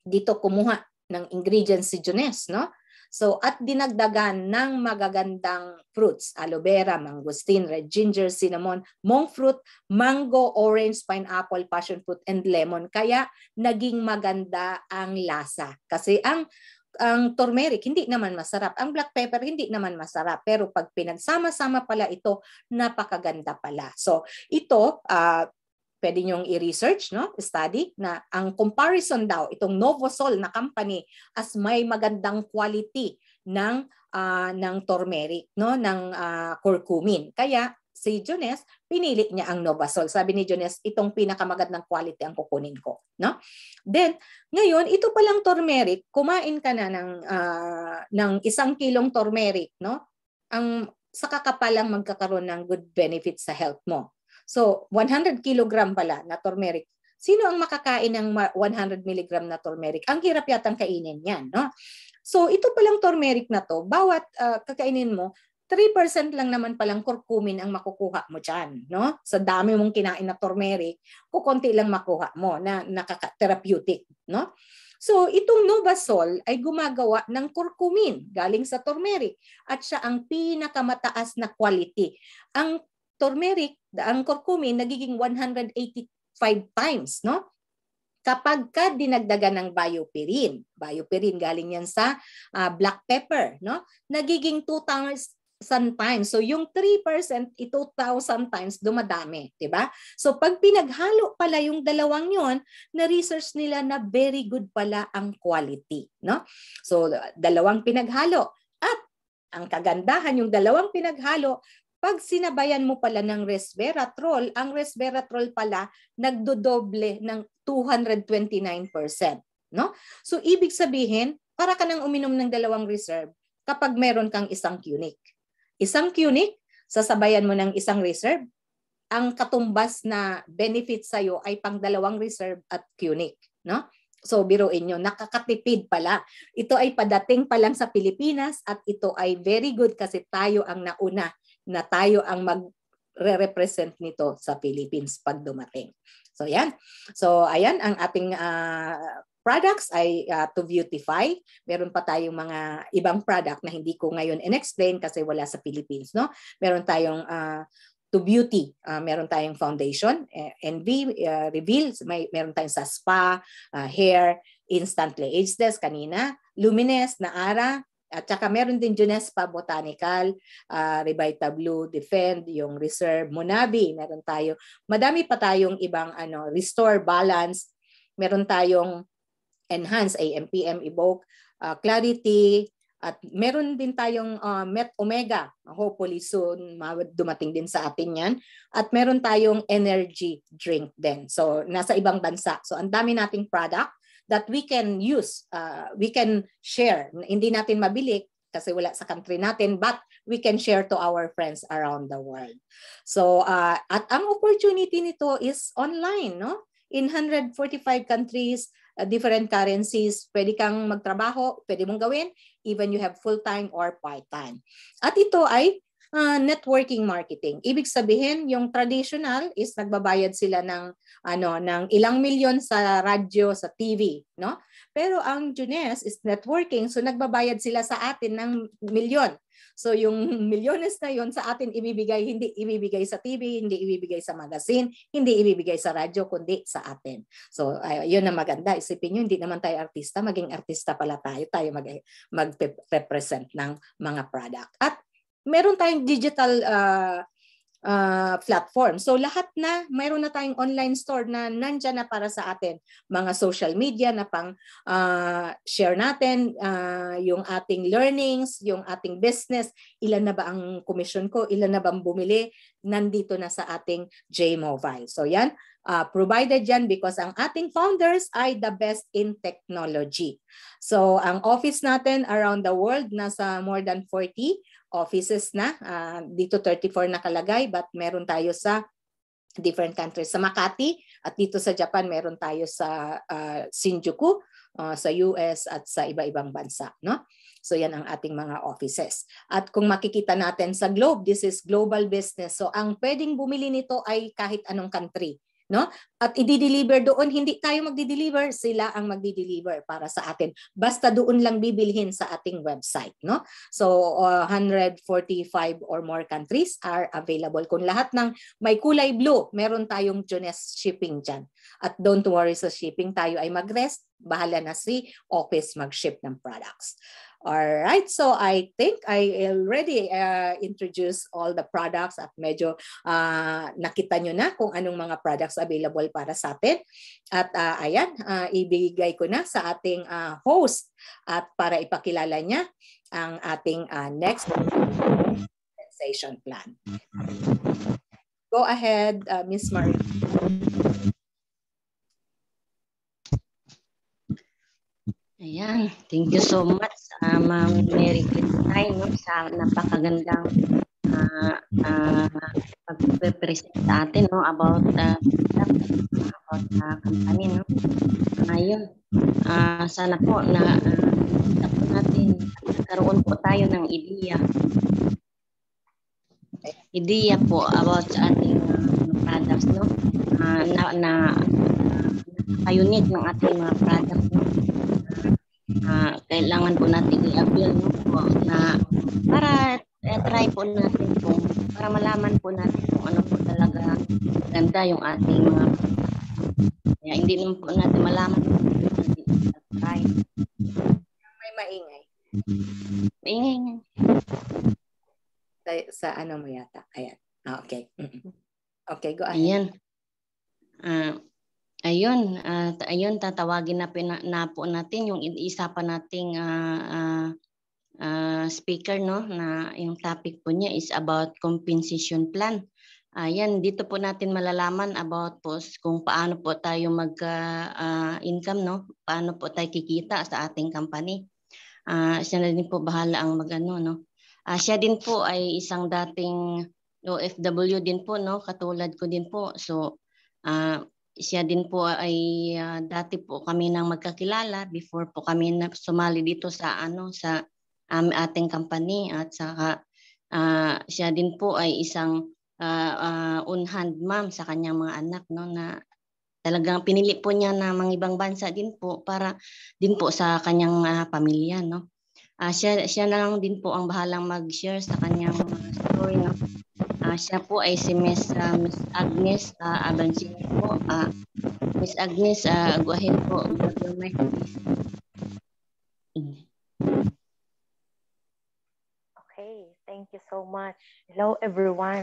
S3: Dito kumuha ng ingredients si Jones, no? So at dinagdagan ng magagandang fruits, aloe vera, mangosteen, red ginger, cinnamon, monk fruit, mango, orange, pineapple, passion fruit, and lemon. Kaya naging maganda ang lasa. Kasi ang ang turmeric hindi naman masarap, ang black pepper hindi naman masarap, pero pag pinagsama-sama pala ito, napakaganda pala. So, ito uh, pwede nyong i-research, no? study, na ang comparison daw, itong Novosol na company as may magandang quality ng uh, ng turmeric, no? ng uh, curcumin. Kaya si Jones, pinili niya ang Novasol. Sabi ni Jones, itong pinakamagandang quality ang kukunin ko. No? Then, ngayon, ito palang turmeric, kumain ka na ng, uh, ng isang kilong turmeric, no? ang sa kakapalang magkakaroon ng good benefits sa health mo. So, 100 kilogram pala na turmeric. Sino ang makakain ng 100 milligram na turmeric? Ang hirap yatang kainin yan, no? So, ito palang turmeric na to, bawat uh, kakainin mo, 3% lang naman palang kurkumin ang makukuha mo dyan, no? Sa dami mong kinain na turmeric, kukunti lang makuha mo na nakaka-therapeutic, no? So, itong Novasol ay gumagawa ng curcumin galing sa turmeric at siya ang pinakamataas na quality. Ang turmeric, ang curcumin nagiging 185 times, no? Kapag ka dinagdagan ng biopirin, biopirin galing yan sa uh, black pepper, no? Nagiging 2,000 times. So yung 3% ito 1,000 times dumadami, 'di ba? So pag pinaghalo pala yung dalawang 'yon, na research nila na very good pala ang quality, no? So dalawang pinaghalo at ang kagandahan yung dalawang pinaghalo pag sinabayan mo pala ng resveratrol, ang resveratrol pala nagdodoble ng 229%. No? So ibig sabihin, para ka nang uminom ng dalawang reserve kapag meron kang isang cunic. Isang cunic, sasabayan mo ng isang reserve, ang katumbas na benefit sa'yo ay pang dalawang reserve at cunic. No? So biruin nyo, nakakatipid pala. Ito ay padating pa lang sa Pilipinas at ito ay very good kasi tayo ang nauna na tayo ang mag represent nito sa Philippines pag dumating. So yan. So ayan ang ating uh, products ay uh, to beautify. Meron pa tayong mga ibang product na hindi ko ngayon inexplain kasi wala sa Philippines, no? Meron tayong uh, to beauty. Uh, meron tayong foundation, uh, eh, NV, uh, Reveal, may, meron tayong sa spa, uh, hair, instantly ageless kanina, luminous na ara, at saka meron din Junespa Botanical, uh, Revita Blue, Defend, yung Reserve, Monabi, meron tayo. Madami pa tayong ibang ano, Restore, Balance, meron tayong Enhance, AMPM, Evoke, uh, Clarity, at meron din tayong uh, Met Omega. Hopefully soon dumating din sa atin 'yan. At meron tayong energy drink din. So nasa ibang bansa. So ang dami nating product that we can use, uh, we can share. Hindi natin mabili kasi wala sa country natin, but we can share to our friends around the world. So, uh, at ang opportunity nito is online, no? In 145 countries, uh, different currencies, pwede kang magtrabaho, pwede mong gawin, even you have full-time or part-time. At ito ay uh, networking marketing. Ibig sabihin, yung traditional is nagbabayad sila ng ano ng ilang milyon sa radyo, sa TV, no? Pero ang Junes is networking, so nagbabayad sila sa atin ng milyon. So yung milyones na yon sa atin ibibigay, hindi ibibigay sa TV, hindi ibibigay sa magazine, hindi ibibigay sa radyo, kundi sa atin. So uh, yun ang maganda. Isipin nyo, hindi naman tayo artista, maging artista pala tayo. Tayo mag, mag-represent ng mga product. At meron tayong digital uh, uh, platform. So lahat na, meron na tayong online store na nandyan na para sa atin. Mga social media na pang uh, share natin, uh, yung ating learnings, yung ating business, ilan na ba ang commission ko, ilan na bang bumili, nandito na sa ating J-Mobile. So yan, uh, provided yan because ang ating founders ay the best in technology. So ang office natin around the world, nasa more than 40 offices na. Uh, dito 34 nakalagay but meron tayo sa different countries. Sa Makati at dito sa Japan meron tayo sa uh, Shinjuku, uh, sa US at sa iba-ibang bansa. No? So yan ang ating mga offices. At kung makikita natin sa globe, this is global business. So ang pwedeng bumili nito ay kahit anong country no? At i-deliver doon, hindi tayo magdi-deliver, sila ang magdi-deliver para sa atin. Basta doon lang bibilhin sa ating website, no? So uh, 145 or more countries are available. Kung lahat ng may kulay blue, meron tayong Jones shipping diyan. At don't worry sa shipping, tayo ay mag-rest. Bahala na si office mag-ship ng products. All right, so I think I already uh, introduced all the products at medyo uh, nakita nyo na kung anong mga products available para sa atin. At uh, ayan, uh, ibigay ko na sa ating uh, host at para ipakilala niya ang ating uh, next compensation plan. Go ahead, uh, Ms. Marie. Ayan, thank you
S1: so much, uh, Ma'am Mary Christine, no, sa napakagandang uh, ah, uh, ah, pag-present sa no, about uh, about uh, company. No? Ngayon, uh, sana po na uh, natin nagkaroon po tayo ng ideya. Ideya po about sa ating uh, products. No? Uh, na, na ka-unit ng ating mga product. No? Uh, kailangan po natin i-avail no, po, na para eh, try po natin po para malaman po natin kung ano po talaga ganda yung ating mga
S3: kaya hindi naman po natin malaman hindi ano try. May maingay. Maingay nga. Sa, sa ano mo yata. Ayan.
S1: Ah, okay. Okay, go ahead. Ayan. Uh, Ayun, at ayun tatawagin na, pina, na po natin yung isa pa nating uh, uh, uh, speaker no na yung topic po niya is about compensation plan. Ayan, dito po natin malalaman about po kung paano po tayo mag-income, uh, no? Paano po tayo kikita sa ating company. Uh, siya na din po bahala ang mag-ano, no? Uh, siya din po ay isang dating OFW din po, no? Katulad ko din po. So, uh, siya din po ay uh, dati po kami nang magkakilala before po kami na sumali dito sa ano sa um, ating company at saka uh, siya din po ay isang uh, ah, uh, on hand ma'am sa kanyang mga anak no na talagang pinili po niya na mga ibang bansa din po para din po sa kanyang uh, pamilya no. Uh, siya siya na lang din po ang bahalang mag-share sa kanyang story no Uh, siya po ay si Miss, uh, Miss Agnes uh, ah, Abansin po. Uh, Miss Agnes, uh, guwahin po.
S4: Okay, thank you so much. Hello everyone.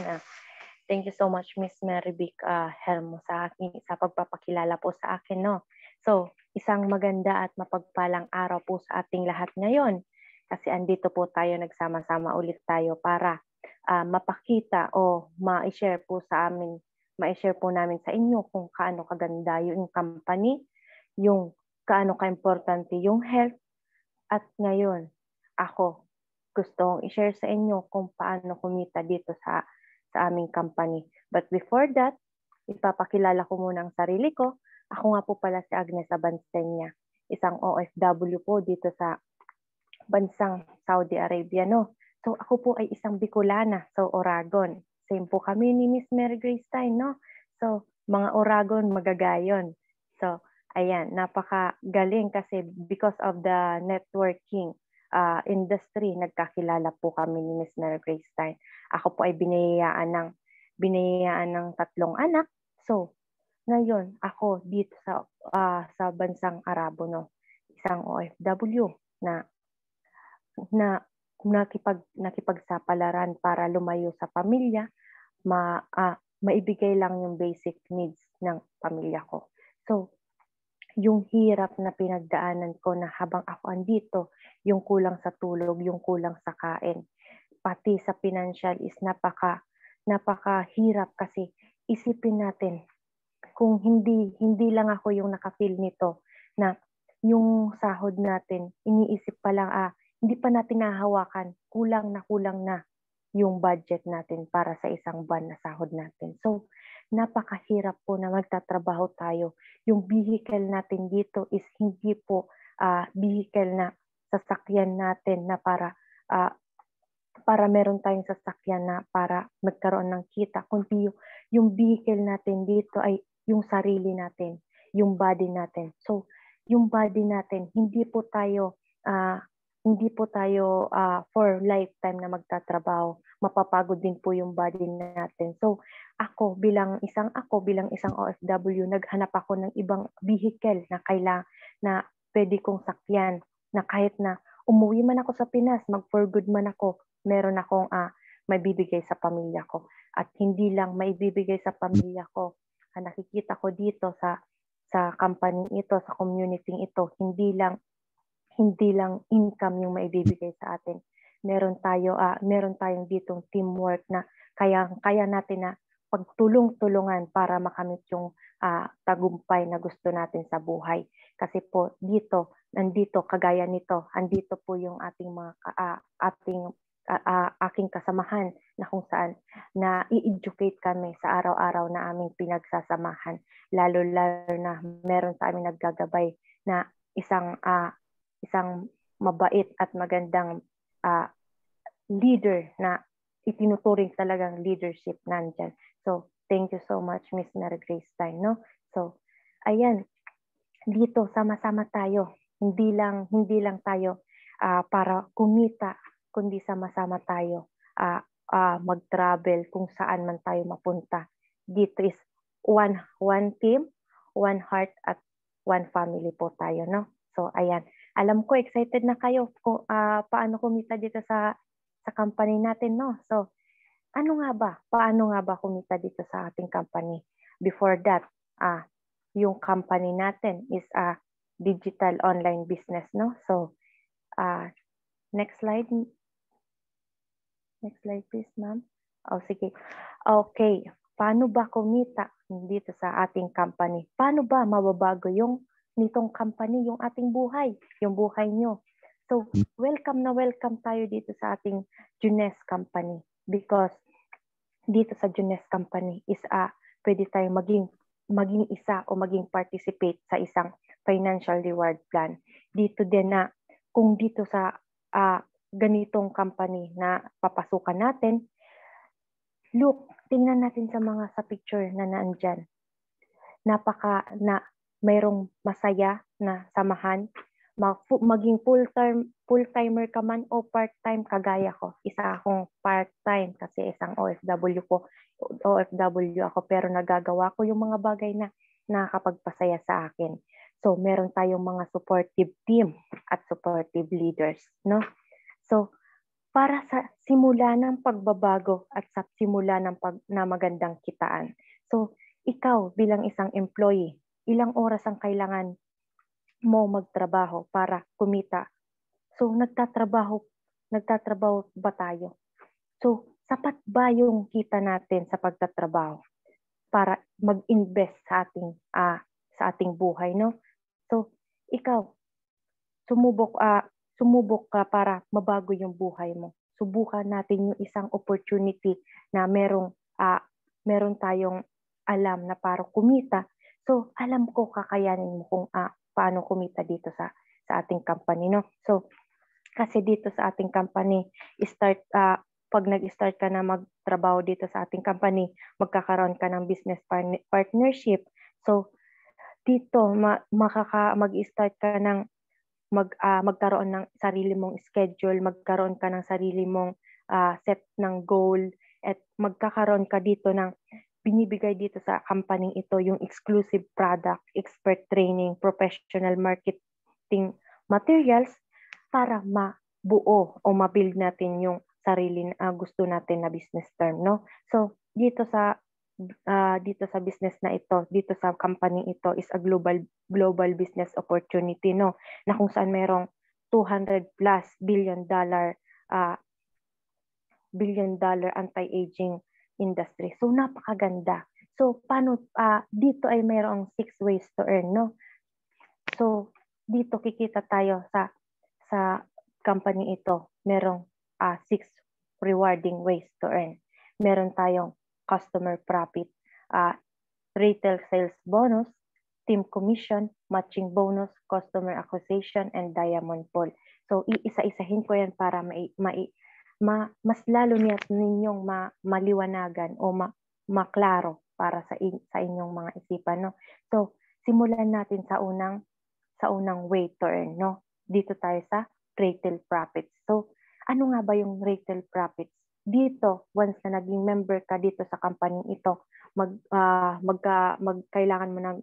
S4: thank you so much Miss Maribic uh, Hermo sa akin sa pagpapakilala po sa akin no. So, isang maganda at mapagpalang araw po sa ating lahat ngayon kasi andito po tayo nagsama-sama ulit tayo para uh, mapakita o ma-share po sa amin, ma-share po namin sa inyo kung kaano kaganda yung company, yung kaano ka-importante yung health. At ngayon, ako gusto kong i-share sa inyo kung paano kumita dito sa sa aming company. But before that, ipapakilala ko muna ang sarili ko. Ako nga po pala si Agnes Abansenya, isang OFW po dito sa bansang Saudi Arabia. No? So ako po ay isang Bicolana, so Oragon. Same po kami ni Miss Mary Grace Stein, no? So mga Oragon magagayon. So ayan, napakagaling kasi because of the networking uh, industry, nagkakilala po kami ni Miss Mary Grace Stein. Ako po ay binayayaan ng binayayaan ng tatlong anak. So ngayon ako dito sa uh, sa bansang Arabo no, isang OFW na na nakipag, nakipagsapalaran para lumayo sa pamilya, ma, uh, maibigay lang yung basic needs ng pamilya ko. So, yung hirap na pinagdaanan ko na habang ako andito, yung kulang sa tulog, yung kulang sa kain, pati sa financial is napaka napakahirap kasi isipin natin kung hindi hindi lang ako yung nakafeel nito na yung sahod natin iniisip pa lang ah hindi pa natin nahawakan, kulang na kulang na yung budget natin para sa isang buwan na sahod natin. So, napakahirap po na magtatrabaho tayo. Yung vehicle natin dito is hindi po uh, vehicle na sasakyan natin na para uh, para meron tayong sasakyan na para magkaroon ng kita, kundi yung, yung vehicle natin dito ay yung sarili natin, yung body natin. So, yung body natin, hindi po tayo uh, hindi po tayo uh, for lifetime na magtatrabaho. Mapapagod din po yung body natin. So, ako bilang isang ako bilang isang OFW, naghanap ako ng ibang vehicle na kailang na pwede kong sakyan na kahit na umuwi man ako sa Pinas, mag for good man ako, meron akong uh, maibibigay sa pamilya ko. At hindi lang maibibigay sa pamilya ko. Uh, nakikita ko dito sa sa company ito, sa community ito, hindi lang hindi lang income yung maibibigay sa atin. Meron tayo uh, meron tayong ditong teamwork na kaya kaya natin na pagtulong-tulungan para makamit yung uh, tagumpay na gusto natin sa buhay. Kasi po dito, nandito kagaya nito, andito po yung ating mga uh, ating uh, uh, aking kasamahan na kung saan na i-educate kami sa araw-araw na aming pinagsasamahan. Lalo-lalo na meron sa amin naggagabay na isang uh, isang mabait at magandang uh, leader na itinuturing talagang leadership nandyan. So, thank you so much, Miss Mary Grace Stein. No? So, ayan, dito sama-sama tayo. Hindi lang, hindi lang tayo uh, para kumita, kundi sama-sama tayo uh, uh, mag-travel kung saan man tayo mapunta. Dito is one, one team, one heart at one family po tayo. No? So, ayan alam ko excited na kayo kung uh, paano kumita dito sa sa company natin, no? So, ano nga ba? Paano nga ba kumita dito sa ating company? Before that, ah, uh, yung company natin is a digital online business, no? So, uh, next slide. Next slide, please, ma'am. Oh, sige. Okay. Paano ba kumita dito sa ating company? Paano ba mababago yung nitong company, yung ating buhay, yung buhay nyo. So, hmm. welcome na welcome tayo dito sa ating Junes company because dito sa Junes company is a pwede tayong maging maging isa o maging participate sa isang financial reward plan. Dito din na kung dito sa uh, ganitong company na papasukan natin, look, tingnan natin sa mga sa picture na naandyan. Napaka na mayroong masaya na samahan, maging full-term, full-timer ka man o part-time kagaya ko. Isa akong part-time kasi isang OFW ko. OFW ako pero nagagawa ko yung mga bagay na nakakapagpasaya sa akin. So, meron tayong mga supportive team at supportive leaders, no? So, para sa simula ng pagbabago at sa simula ng pag, na magandang kitaan. So, ikaw bilang isang employee, ilang oras ang kailangan mo magtrabaho para kumita. So nagtatrabaho nagtatrabaho ba tayo? So sapat ba yung kita natin sa pagtatrabaho para mag-invest sa ating uh, sa ating buhay, no? So ikaw sumubok uh, sumubok ka para mabago yung buhay mo. Subukan natin yung isang opportunity na merong uh, meron tayong alam na para kumita So, alam ko kakayanin mo kung ah, paano kumita dito sa sa ating company, no? So, kasi dito sa ating company, start uh, pag nag-start ka na magtrabaho dito sa ating company, magkakaroon ka ng business par- partnership. So, dito ma- makaka mag-start ka ng mag uh, magkaroon ng sarili mong schedule, magkaroon ka ng sarili mong uh, set ng goal at magkakaroon ka dito ng binibigay dito sa company ito yung exclusive product, expert training, professional marketing materials para mabuo o mabuild natin yung sarili na uh, gusto natin na business term, no? So, dito sa uh, dito sa business na ito, dito sa company ito is a global global business opportunity, no? Na kung saan merong 200 plus billion dollar uh, billion dollar anti-aging industry. So napakaganda. So paano uh, dito ay mayroong six ways to earn, no? So dito kikita tayo sa sa company ito. Merong uh, six rewarding ways to earn. Meron tayong customer profit, uh, retail sales bonus, team commission, matching bonus, customer acquisition, and diamond pool. So, iisa-isahin ko yan para mai, mai, ma, mas lalo niya ninyong ma, maliwanagan o ma, maklaro para sa in, sa inyong mga isipan no. So, simulan natin sa unang sa unang way to no. Dito tayo sa retail profits. So, ano nga ba yung retail profits? Dito, once na naging member ka dito sa company ito, mag uh, magka magkailangan mo ng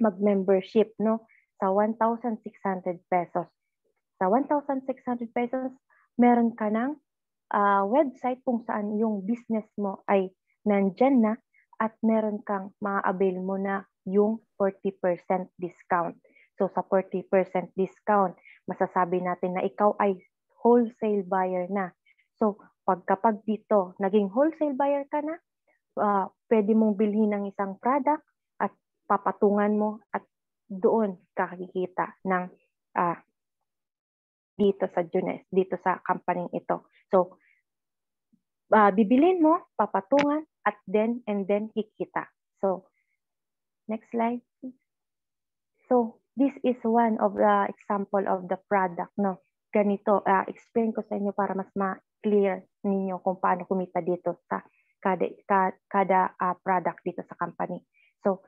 S4: mag-membership no sa 1,600 pesos. Sa 1,600 pesos, meron ka ng uh, website kung saan yung business mo ay nandyan na at meron kang ma-avail mo na yung 40% discount. So sa 40% discount, masasabi natin na ikaw ay wholesale buyer na. So pagkapag dito naging wholesale buyer ka na, uh, pwede mong bilhin ng isang product at papatungan mo at doon kakikita ng uh, dito sa Junes, dito sa company ito. So, uh, bibilin mo, papatungan, at then, and then kikita. So, next slide. So, this is one of the example of the product. No? Ganito, uh, explain ko sa inyo para mas ma-clear ninyo kung paano kumita dito sa kada, kada uh, product dito sa company. So,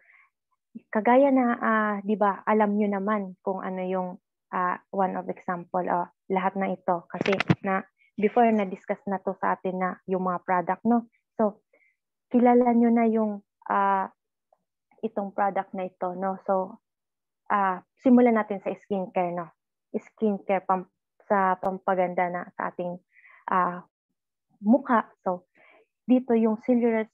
S4: kagaya na, uh, di ba, alam nyo naman kung ano yung uh, one of example uh, lahat na ito kasi na before na discuss na to sa atin na yung mga product no so kilala nyo na yung uh, itong product na ito no so uh, simulan natin sa skincare no skincare pam sa pampaganda na sa ating uh, mukha so dito yung cellular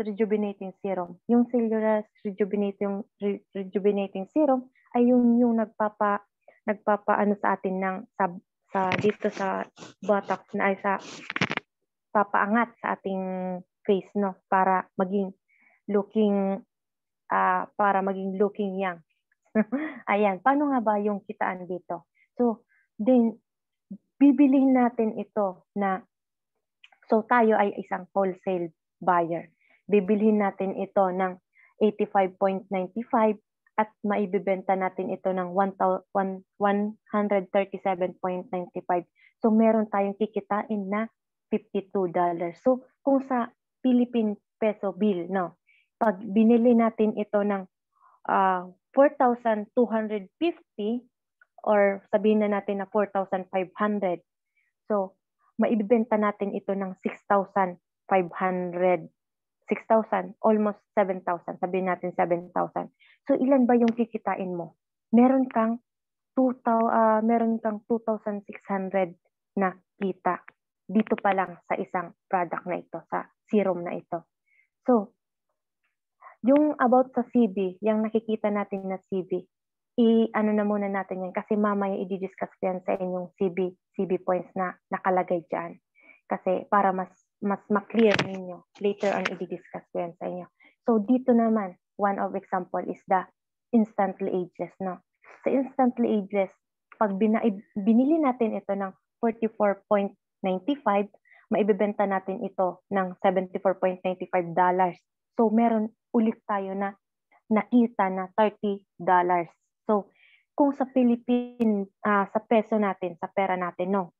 S4: rejuvenating serum yung cellular rejuvenating re- rejuvenating serum ay yung yung nagpapa nagpapaano sa atin ng sa, sa dito sa buttocks na ay sa papaangat sa ating face no para maging looking uh, para maging looking young. Ayan, paano nga ba yung kitaan dito? So, then bibilihin natin ito na so tayo ay isang wholesale buyer. Bibilihin natin ito ng 85.95 at maibibenta natin ito ng 137.95. So meron tayong kikitain na $52. So kung sa Philippine peso bill, no, pag binili natin ito ng uh, ah, 4,250 or sabihin na natin na 4,500. So maibibenta natin ito ng 6,500 6,000, almost 7,000, sabihin natin 7,000. So ilan ba yung kikitain mo? Meron kang 2, uh, ah, meron kang 2,600 na kita dito pa lang sa isang product na ito, sa serum na ito. So, yung about sa CB, yung nakikita natin na CB, i-ano na muna natin yan kasi mamaya i-discuss ko yan sa inyong CB, CB points na nakalagay dyan. Kasi para mas mas maklear ninyo. Later on, i-discuss ko yan sa inyo. So, dito naman, one of example is the instantly ageless. No? Sa instantly ageless, pag binili natin ito ng 44.95, maibibenta natin ito ng 74.95 dollars. So, meron ulit tayo na nakita na 30 dollars. So, kung sa Philippine, uh, sa peso natin, sa pera natin, no,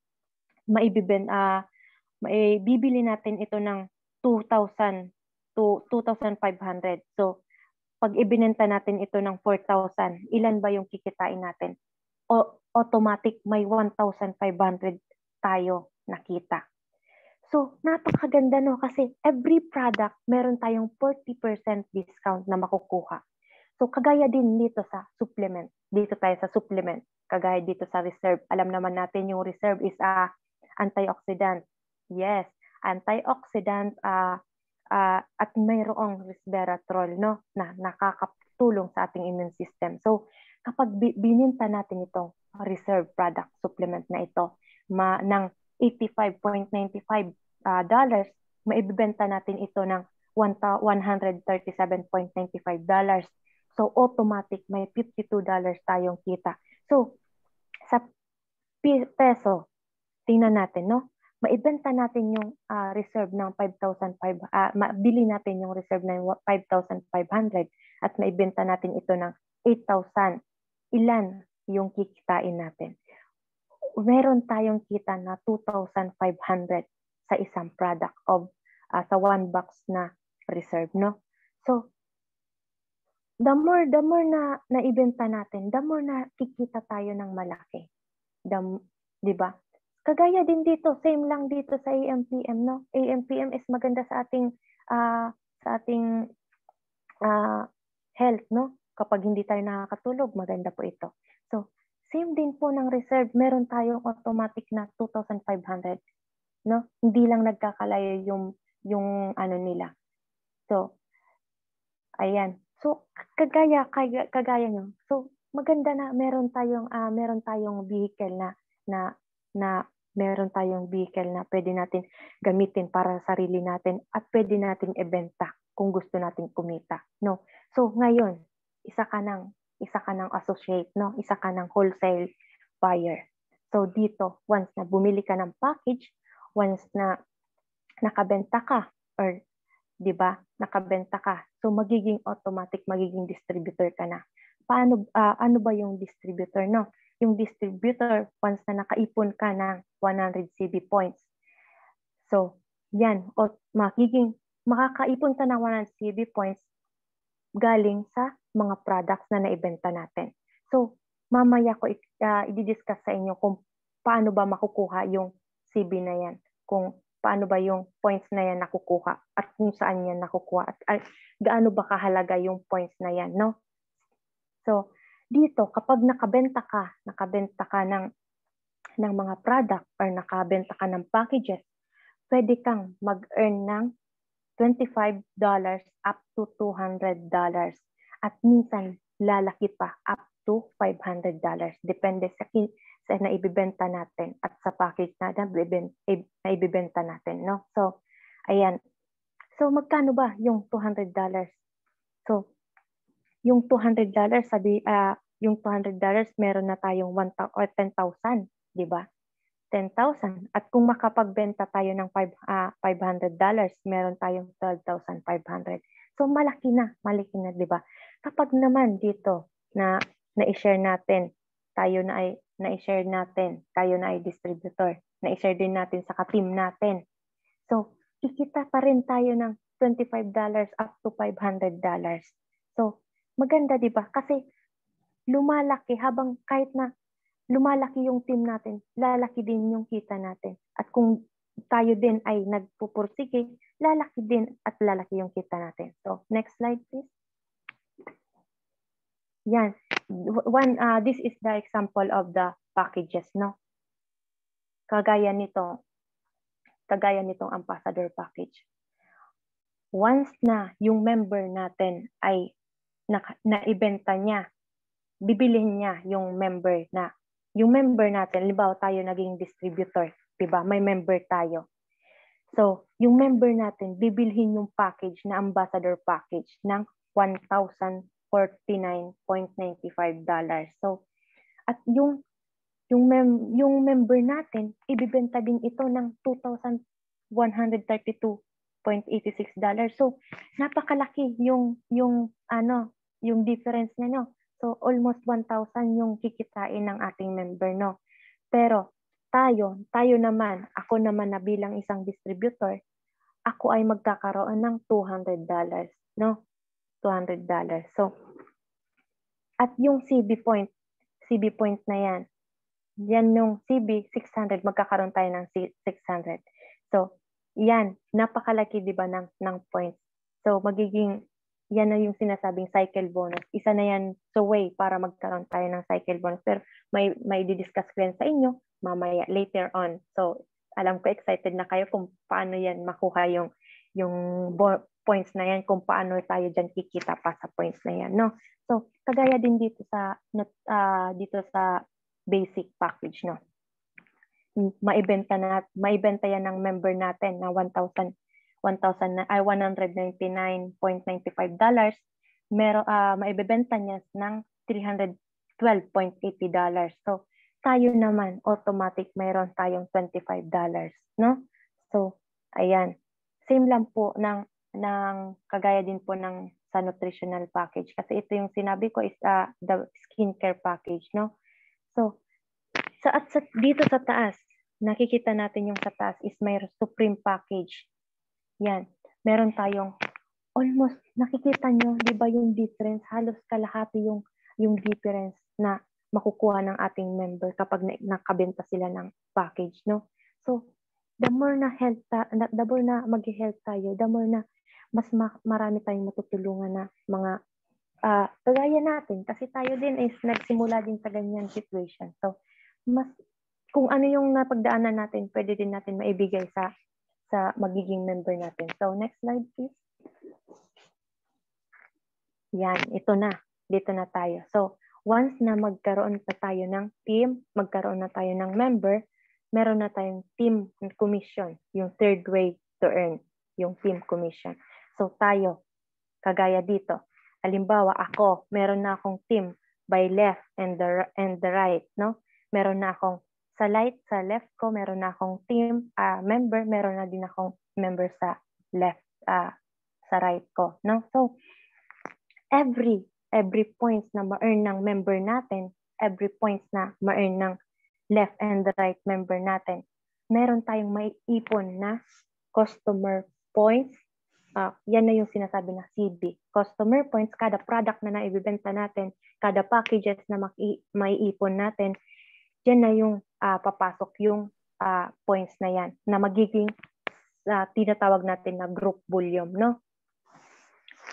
S4: maibibenta, uh, may eh, bibili natin ito ng 2,000 to 2,500. So, pag ibinenta natin ito ng 4,000, ilan ba yung kikitain natin? O, automatic may 1,500 tayo nakita. So, napakaganda no kasi every product meron tayong 40% discount na makukuha. So, kagaya din dito sa supplement. Dito tayo sa supplement. Kagaya dito sa reserve. Alam naman natin yung reserve is a antioxidant. Yes, antioxidant uh, uh, at mayroong resveratrol no na nakakatulong sa ating immune system. So kapag bininta natin itong reserve product supplement na ito ma ng 85.95 uh, ah, dollars, maibebenta natin ito ng 137.95 dollars. So automatic may 52 dollars tayong kita. So sa peso tingnan natin no maibenta natin yung uh, reserve ng 5,500, uh, mabili natin yung reserve ng 5,500 at maibenta natin ito ng 8,000. Ilan yung kikitain natin? Meron tayong kita na 2,500 sa isang product of uh, sa one box na reserve, no? So, the more the more na naibenta natin, the more na kikita tayo ng malaki. The, 'di ba? Kagaya din dito, same lang dito sa AMPM, no? AMPM is maganda sa ating uh, sa ating uh, health, no? Kapag hindi tayo nakakatulog, maganda po ito. So, same din po ng reserve, meron tayong automatic na 2,500, no? Hindi lang nagkakalayo yung yung ano nila. So, ayan. So, kagaya kagaya, kagaya nyo. So, maganda na meron tayong uh, meron tayong vehicle na na na meron tayong vehicle na pwede natin gamitin para sa sarili natin at pwede natin ibenta kung gusto natin kumita, no? So ngayon, isa ka ng isa ka ng associate, no? Isa ka ng wholesale buyer. So dito, once na bumili ka ng package, once na nakabenta ka or 'di ba? Nakabenta ka. So magiging automatic magiging distributor ka na. Paano uh, ano ba yung distributor, no? yung distributor once na nakaipon ka ng 100 CB points. So, yan. O magiging, makakaipon ka ng 100 CB points galing sa mga products na naibenta natin. So, mamaya ko uh, i-discuss sa inyo kung paano ba makukuha yung CB na yan. Kung paano ba yung points na yan nakukuha at kung saan yan nakukuha at, at gaano ba kahalaga yung points na yan, no? So, dito kapag nakabenta ka, nakabenta ka ng ng mga product or nakabenta ka ng packages, pwede kang mag-earn ng $25 up to $200 at minsan lalaki pa up to $500 depende sa sa naibibenta natin at sa package na eh, naibibenta natin no so ayan so magkano ba yung $200 so yung $200 sabi uh, yung $200 meron na tayong 1 or 10,000, di ba? 10,000 at kung makapagbenta tayo ng 5 uh, $500, meron tayong 12,500. So malaki na, malaki na, di ba? Kapag naman dito na na-share natin, tayo na ay na-share natin, tayo na ay distributor, na-share din natin sa ka-team natin. So, kikita pa rin tayo ng $25 up to $500. So, Maganda, di ba? Kasi lumalaki habang kahit na lumalaki yung team natin, lalaki din yung kita natin. At kung tayo din ay nagpupursige, lalaki din at lalaki yung kita natin. So, next slide please. Yan. One, uh, this is the example of the packages, no? Kagaya nito, kagaya nitong ambassador package. Once na yung member natin ay na, naibenta niya, bibilihin niya yung member na yung member natin, libaw tayo naging distributor, 'di ba? May member tayo. So, yung member natin bibilhin yung package na ambassador package ng 1,049.95 So, at yung yung mem yung member natin ibebenta din ito ng 2,132.86 dollars. So, napakalaki yung yung ano yung difference niya, no? So, almost 1,000 yung kikitain ng ating member, no? Pero, tayo, tayo naman, ako naman na bilang isang distributor, ako ay magkakaroon ng $200, no? $200. So, at yung CB point, CB point na yan, yan yung CB 600, magkakaroon tayo ng 600. So, yan, napakalaki 'di ba ng ng points. So magiging yan na yung sinasabing cycle bonus. Isa na yan sa way para magkaroon tayo ng cycle bonus. Pero may, may didiscuss ko yan sa inyo mamaya, later on. So, alam ko excited na kayo kung paano yan makuha yung, yung bo- points na yan, kung paano tayo dyan kikita pa sa points na yan. No? So, kagaya din dito sa, uh, dito sa basic package. No? Maibenta, na, maibenta yan ng member natin na 1,000 1,000 ay 199.95 dollars, meron uh, ah, maibebenta niya ng 312.80 dollars. So tayo naman automatic mayroon tayong 25 no? So ayan. Same lang po ng ng kagaya din po ng sa nutritional package kasi ito yung sinabi ko is uh, the skincare package, no? So sa at sa, dito sa taas, nakikita natin yung sa taas is may supreme package yan. Meron tayong almost nakikita nyo, 'di ba yung difference halos kalahati yung yung difference na makukuha ng ating member kapag na, nakabenta sila ng package, no? So, the more na health ta, the more na mag-health tayo, the more na mas ma- marami tayong matutulungan na mga uh, kagaya natin kasi tayo din is nagsimula din sa ganyan situation. So, mas kung ano yung napagdaanan natin, pwede din natin maibigay sa sa magiging member natin. So, next slide please. Yan, ito na. Dito na tayo. So, once na magkaroon pa tayo ng team, magkaroon na tayo ng member, meron na tayong team commission, yung third way to earn, yung team commission. So, tayo, kagaya dito. Halimbawa, ako, meron na akong team by left and the, and the right, no? Meron na akong sa light, sa left ko, meron na akong team uh, member, meron na din akong member sa left, uh, sa right ko. No? So, every, every points na ma-earn ng member natin, every points na ma-earn ng left and right member natin, meron tayong maiipon na customer points. Uh, yan na yung sinasabi na CB. Customer points, kada product na naibibenta natin, kada packages na maiipon natin, dyan na yung uh, papasok yung uh, points na yan na magiging uh, tinatawag natin na group volume, no?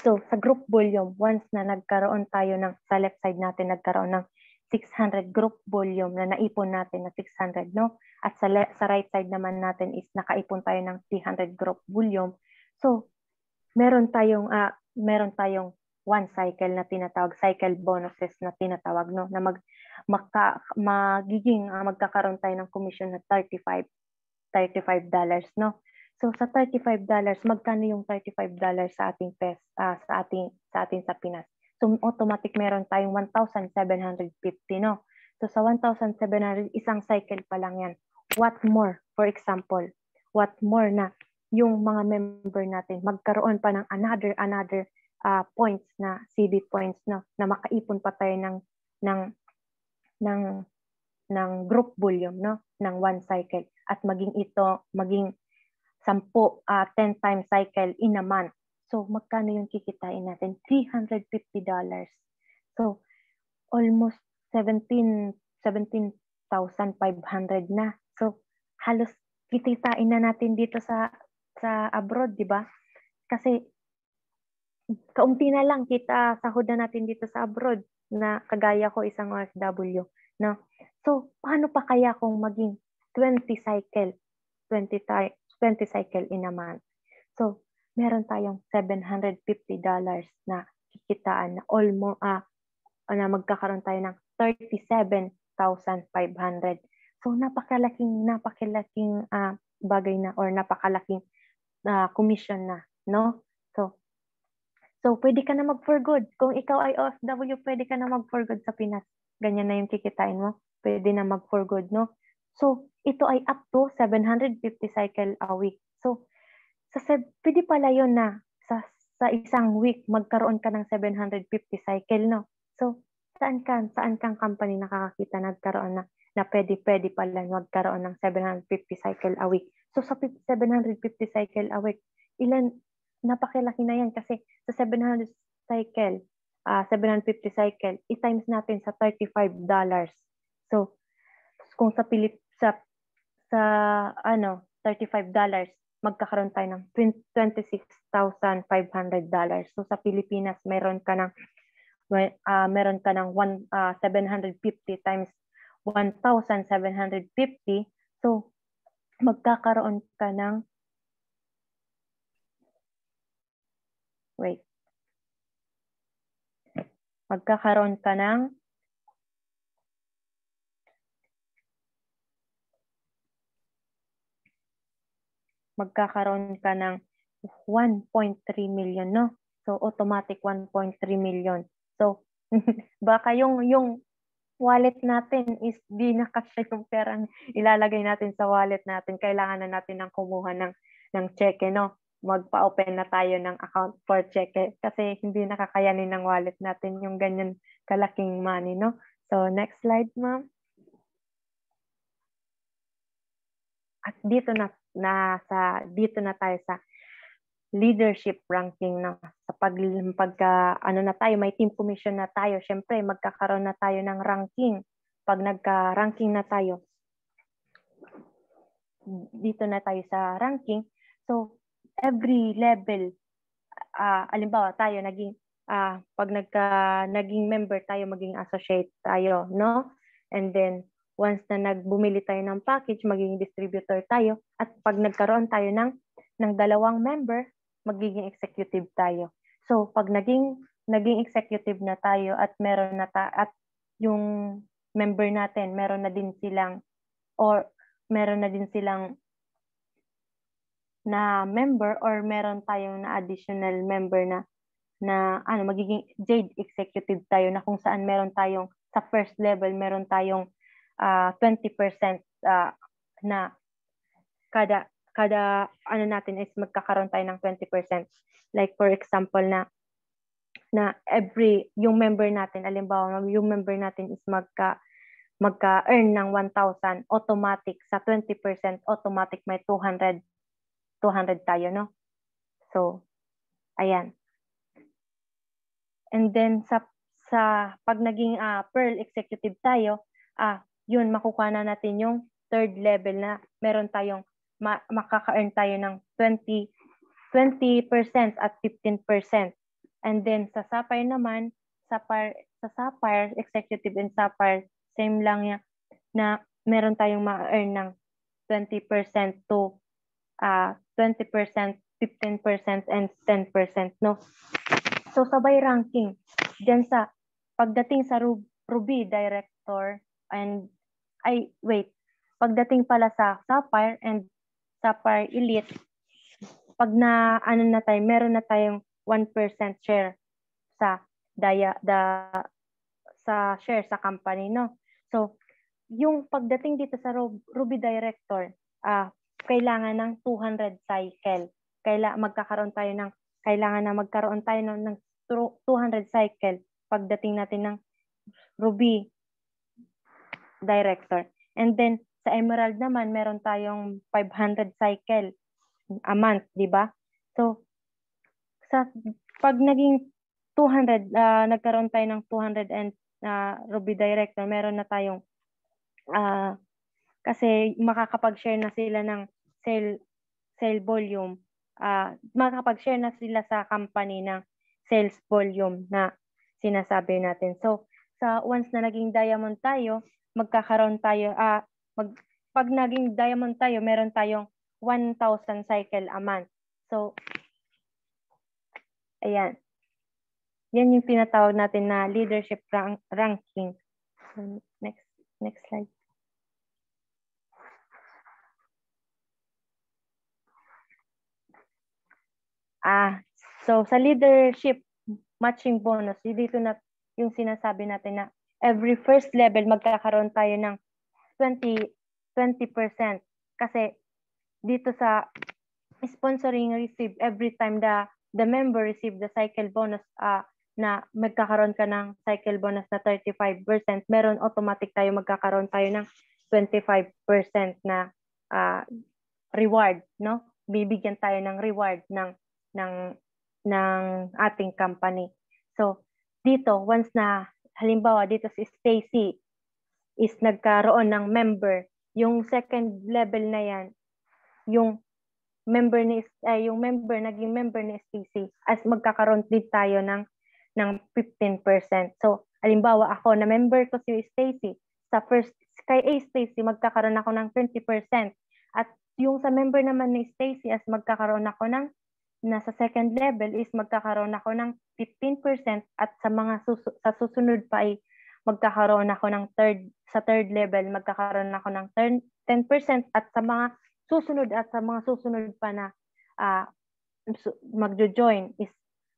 S4: So, sa group volume, once na nagkaroon tayo ng, sa left side natin, nagkaroon ng 600 group volume na naipon natin na 600, no? At sa, sa right side naman natin is nakaipon tayo ng 300 group volume. So, meron tayong, uh, meron tayong one cycle na tinatawag, cycle bonuses na tinatawag, no? Na mag, maka, magiging uh, magkakaroon tayo ng commission na 35 $35 no so sa $35 dollars magkano yung $35 sa ating pes uh, sa ating sa ating sa Pinas so automatic meron tayong 1,750 no so sa 1,700 isang cycle pa lang yan what more for example what more na yung mga member natin magkaroon pa ng another another uh, points na CB points no na makaipon pa tayo ng ng ng ng group volume no ng one cycle at maging ito maging 10 uh, 10 time cycle in a month. So magkano yung kikitain natin? $350. So almost 17 17,500 na. So halos kikitain na natin dito sa sa abroad, di ba? Kasi kaunti na lang kita sahod na natin dito sa abroad na kagaya ko isang OFW No? so paano pa kaya kung maging 20 cycle 20 20 cycle in a month so meron tayong $750 na kikitaan na almost uh, na magkakaroon tayo ng 37,500 so napakalaking napakalaking uh, bagay na or napakalaking uh, commission na no So, pwede ka na mag-for good. Kung ikaw ay OFW, pwede ka na mag-for good sa Pinas. Ganyan na yung kikitain mo. Pwede na mag-for good, no? So, ito ay up to 750 cycle a week. So, sa pwede pala yun na sa, sa isang week, magkaroon ka ng 750 cycle, no? So, saan ka, saan kang company nakakakita nagkaroon na na pwede pwede pala magkaroon ng 750 cycle a week. So sa 750 cycle a week, ilan napakilaki na yan kasi sa 700 cycle, uh, ah, 750 cycle, i-times natin sa $35. So, kung sa Pilip sa sa ano, $35, magkakaroon tayo ng $26,500. So sa Pilipinas, meron ka ng uh, meron ka ng one, uh, ah, 750 times 1,750. So magkakaroon ka ng Wait. Magkakaroon ka ng magkakaroon ka ng 1.3 million, no? So, automatic 1.3 million. So, baka yung, yung wallet natin is di nakasya yung perang ilalagay natin sa wallet natin. Kailangan na natin ng kumuha ng, ng cheque, no? magpa-open na tayo ng account for check kasi hindi nakakayanin ng wallet natin yung ganyan kalaking money, no? So, next slide, ma'am. At dito na, na sa, dito na tayo sa leadership ranking na sa pag, pagka ano na tayo may team commission na tayo syempre magkakaroon na tayo ng ranking pag nagka-ranking na tayo dito na tayo sa ranking so every level. Uh, ah, alimbawa, tayo naging, uh, pag nagka, naging member tayo, maging associate tayo, no? And then, once na nagbumili tayo ng package, maging distributor tayo. At pag nagkaroon tayo ng, ng dalawang member, magiging executive tayo. So, pag naging, naging executive na tayo at meron na ta- at yung member natin, meron na din silang or meron na din silang na member or meron tayong na additional member na na ano magiging Jade executive tayo na kung saan meron tayong sa first level meron tayong uh, 20% uh, na kada kada ano natin is magkakaroon tayo ng 20%. Like for example na na every yung member natin alimbawa yung member natin is magka magka-earn ng 1,000 automatic sa 20% automatic may 200 200 tayo, no? So, ayan. And then sa sa pag naging uh, Pearl executive tayo, ah, yun makukuha na natin yung third level na meron tayong ma- makaka-earn tayo ng 20 20% at 15%. And then sa Sapphire naman, Sapphire, sa Sapphire executive and Sapphire same lang yan na meron tayong ma-earn ng 20% to uh, 20%, 15%, and 10%, no? So, sabay ranking. Diyan sa, pagdating sa Ruby director, and, ay, wait, pagdating pala sa Sapphire and Sapphire Elite, pag na, ano na tayo, meron na tayong 1% share sa daya, da, sa share sa company, no? So, yung pagdating dito sa Ruby director, ah, uh, kailangan ng 200 cycle. Kaila magkakaroon tayo ng kailangan na magkaroon tayo ng, ng 200 cycle pagdating natin ng Ruby director. And then sa Emerald naman meron tayong 500 cycle a month, 'di ba? So sa pag naging 200 uh, ah, nagkaroon tayo ng 200 and uh, Ruby director, meron na tayong uh, kasi makakapag-share na sila ng sell sell volume uh, makakapag-share na sila sa company ng sales volume na sinasabi natin. So, sa once na naging diamond tayo, magkakaroon tayo, ah, uh, mag, pag naging diamond tayo, meron tayong 1,000 cycle a month. So, ayan. Yan yung tinatawag natin na leadership rank,
S5: ranking. So, next, next slide. Ah,
S4: so sa leadership matching bonus, dito na yung sinasabi natin na every first level magkakaroon tayo ng 20 20% kasi dito sa sponsoring receive every time the the member receive the cycle bonus uh, na magkakaroon ka ng cycle bonus na 35%, meron automatic tayo magkakaroon tayo ng 25% na uh, reward, no? Bibigyan tayo ng reward ng ng ng ating company. So, dito once na halimbawa dito si Stacy is nagkaroon ng member, yung second level na 'yan, yung member ni uh, yung member naging member ni Stacy as magkakaroon din tayo ng ng 15%. So, halimbawa ako na member ko si Stacy, sa first kay A Stacy magkakaroon ako ng 20% at yung sa member naman ni Stacy as magkakaroon ako ng na sa second level is magkakaroon ako ng 15% at sa mga susu- sa susunod pa ay magkakaroon ako ng third sa third level magkakaroon ako ng 10% at sa mga susunod at sa mga susunod pa na uh, magjo-join is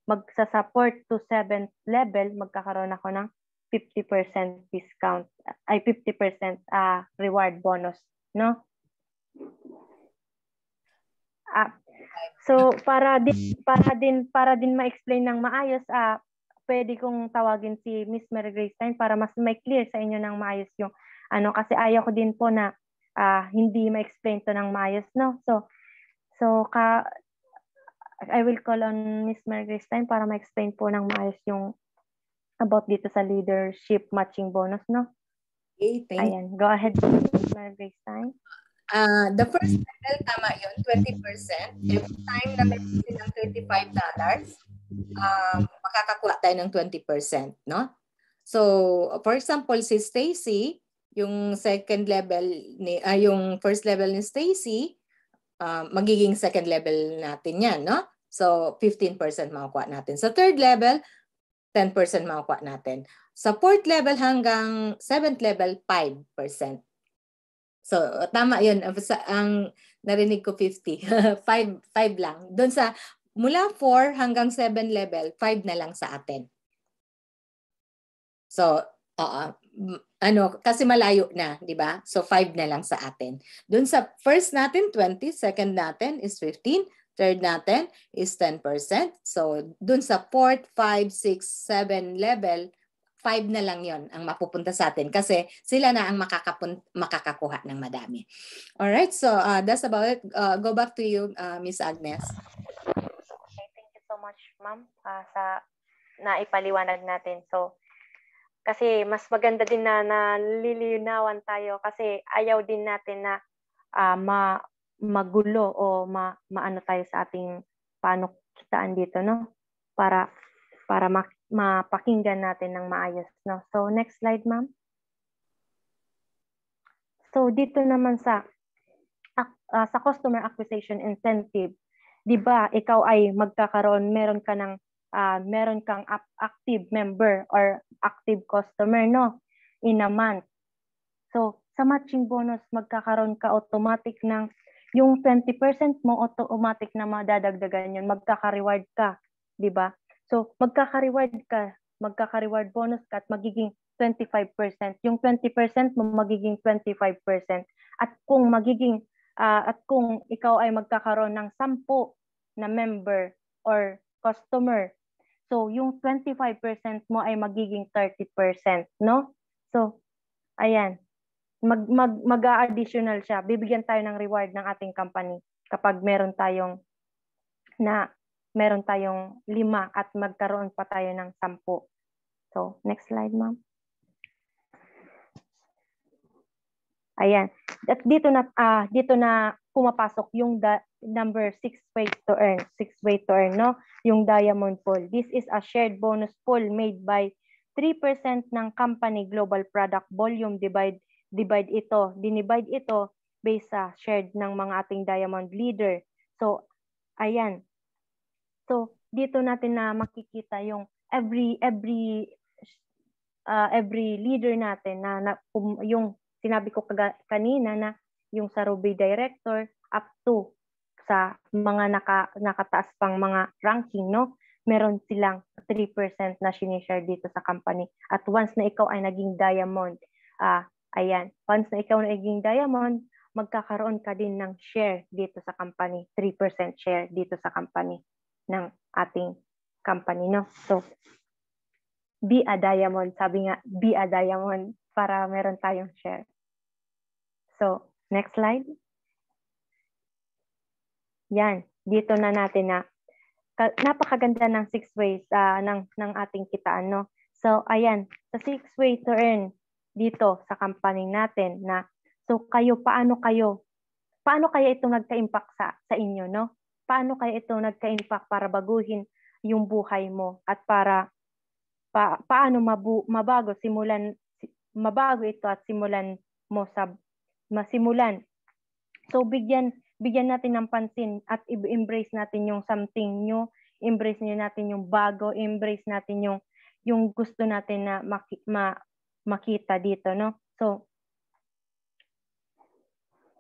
S4: magsa-support to 7th level magkakaroon ako ng 50% discount ay 50% uh, ah, reward bonus no uh, So para din para din para din ma-explain ng maayos, ah uh, pwede kong tawagin si Miss Mary Grace Stein para mas ma-clear sa inyo ng maayos yung ano kasi ayaw ko din po na uh, hindi ma-explain to ng maayos, no? So so ka I will call on Miss Mary Grace Stein para ma-explain po ng maayos yung about dito sa leadership matching bonus, no?
S5: Okay, thank Ayan, go ahead, Miss Mary Grace Stein.
S3: Uh, the first mm. level, tama yun, 20%. Every time na may ng $35, um, makakakuha tayo ng 20%. No? So, for example, si Stacy, yung second level, ni, uh, yung first level ni Stacy, uh, magiging second level natin yan. No? So, 15% makukuha natin. Sa third level, 10% makukuha natin. Sa fourth level hanggang seventh level, 5%. So, tama yun. Ang narinig ko 50. 5 5 lang. Doon sa mula 4 hanggang 7 level, 5 na lang sa atin. So, uh, ano, kasi malayo na, di ba? So, 5 na lang sa atin. Doon sa first natin, 20. Second natin is 15. Third natin is 10%. So, doon sa 4, 5, 6, 7 level, five na lang yon ang mapupunta sa atin kasi sila na ang makakapun- makakakuha ng madami. All right, so uh, that's about it. Uh, go back to you, uh, Miss Agnes.
S4: Okay, thank you so much, ma'am, uh, sa naipaliwanag natin. So, kasi mas maganda din na nalilinawan tayo kasi ayaw din natin na uh, ma magulo o ma maano tayo sa ating paano dito no para para mak mapakinggan natin ng maayos. No? So next slide ma'am. So dito naman sa uh, sa customer acquisition incentive, 'di ba? Ikaw ay magkakaroon, meron ka ng uh, meron kang active member or active customer no in a month. So sa matching bonus magkakaroon ka automatic ng yung 20% mo automatic na madadagdagan yun, magkaka-reward ka, 'di ba? So magkaka-reward ka, magkaka-reward bonus ka at magiging 25%. Yung 20% mo magiging 25%. At kung magiging uh, at kung ikaw ay magkakaroon ng 10 na member or customer, so yung 25% mo ay magiging 30%, no? So ayan. Mag mag mag-additional siya. Bibigyan tayo ng reward ng ating company kapag meron tayong na meron tayong lima at magkaroon pa tayo ng sampu. So, next slide, ma'am. Ayan. At dito na ah, dito na pumapasok yung da, number 6 ways to earn, 6 way to earn, no? Yung diamond pool. This is a shared bonus pool made by 3% ng company global product volume divide divide ito, dinivide ito based sa shared ng mga ating diamond leader. So, ayan, So dito natin na makikita yung every every uh, every leader natin na, na um, yung sinabi ko kaga, kanina na yung sa Ruby director up to sa mga naka, nakataas pang mga ranking no meron silang 3% na sinishare dito sa company at once na ikaw ay naging diamond ah uh, ayan once na ikaw ay naging diamond magkakaroon ka din ng share dito sa company 3% share dito sa company ng ating company, no? So, be a diamond. Sabi nga, be a diamond para meron tayong share. So, next slide. Yan, dito na natin na napakaganda ng six ways uh, ng ng ating kitaan, no? So, ayan, sa six way to earn dito sa company natin na so kayo paano kayo paano kaya ito nagka-impact sa sa inyo, no? paano kaya ito nagka-impact para baguhin yung buhay mo at para pa, paano mabu, mabago simulan mabago ito at simulan mo sa masimulan. So bigyan bigyan natin ng pansin at i-embrace natin yung something new, embrace niyo natin yung bago, embrace natin yung yung gusto natin na maki, ma, makita dito, no? So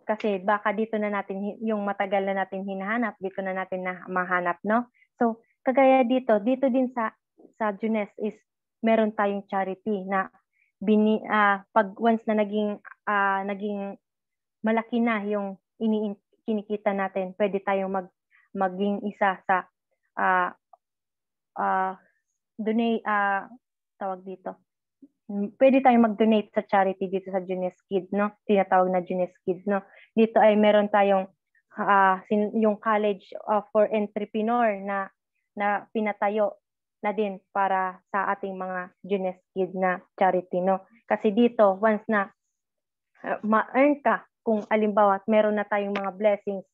S4: kasi baka dito na natin, yung matagal na natin hinahanap, dito na natin na mahanap, no? So, kagaya dito, dito din sa, sa Junes is meron tayong charity na bini, uh, pag once na naging, uh, naging malaki na yung ini, kinikita natin, pwede tayong mag, maging isa sa uh, uh, donate, uh, tawag dito, pwede tayong mag-donate sa charity dito sa Junes Kid, no? Tinatawag na Junes Kid, no? Dito ay meron tayong uh, sin- yung College uh, for Entrepreneur na na pinatayo na din para sa ating mga Junes Kid na charity, no? Kasi dito, once na uh, ma-earn ka, kung alimbawa meron na tayong mga blessings,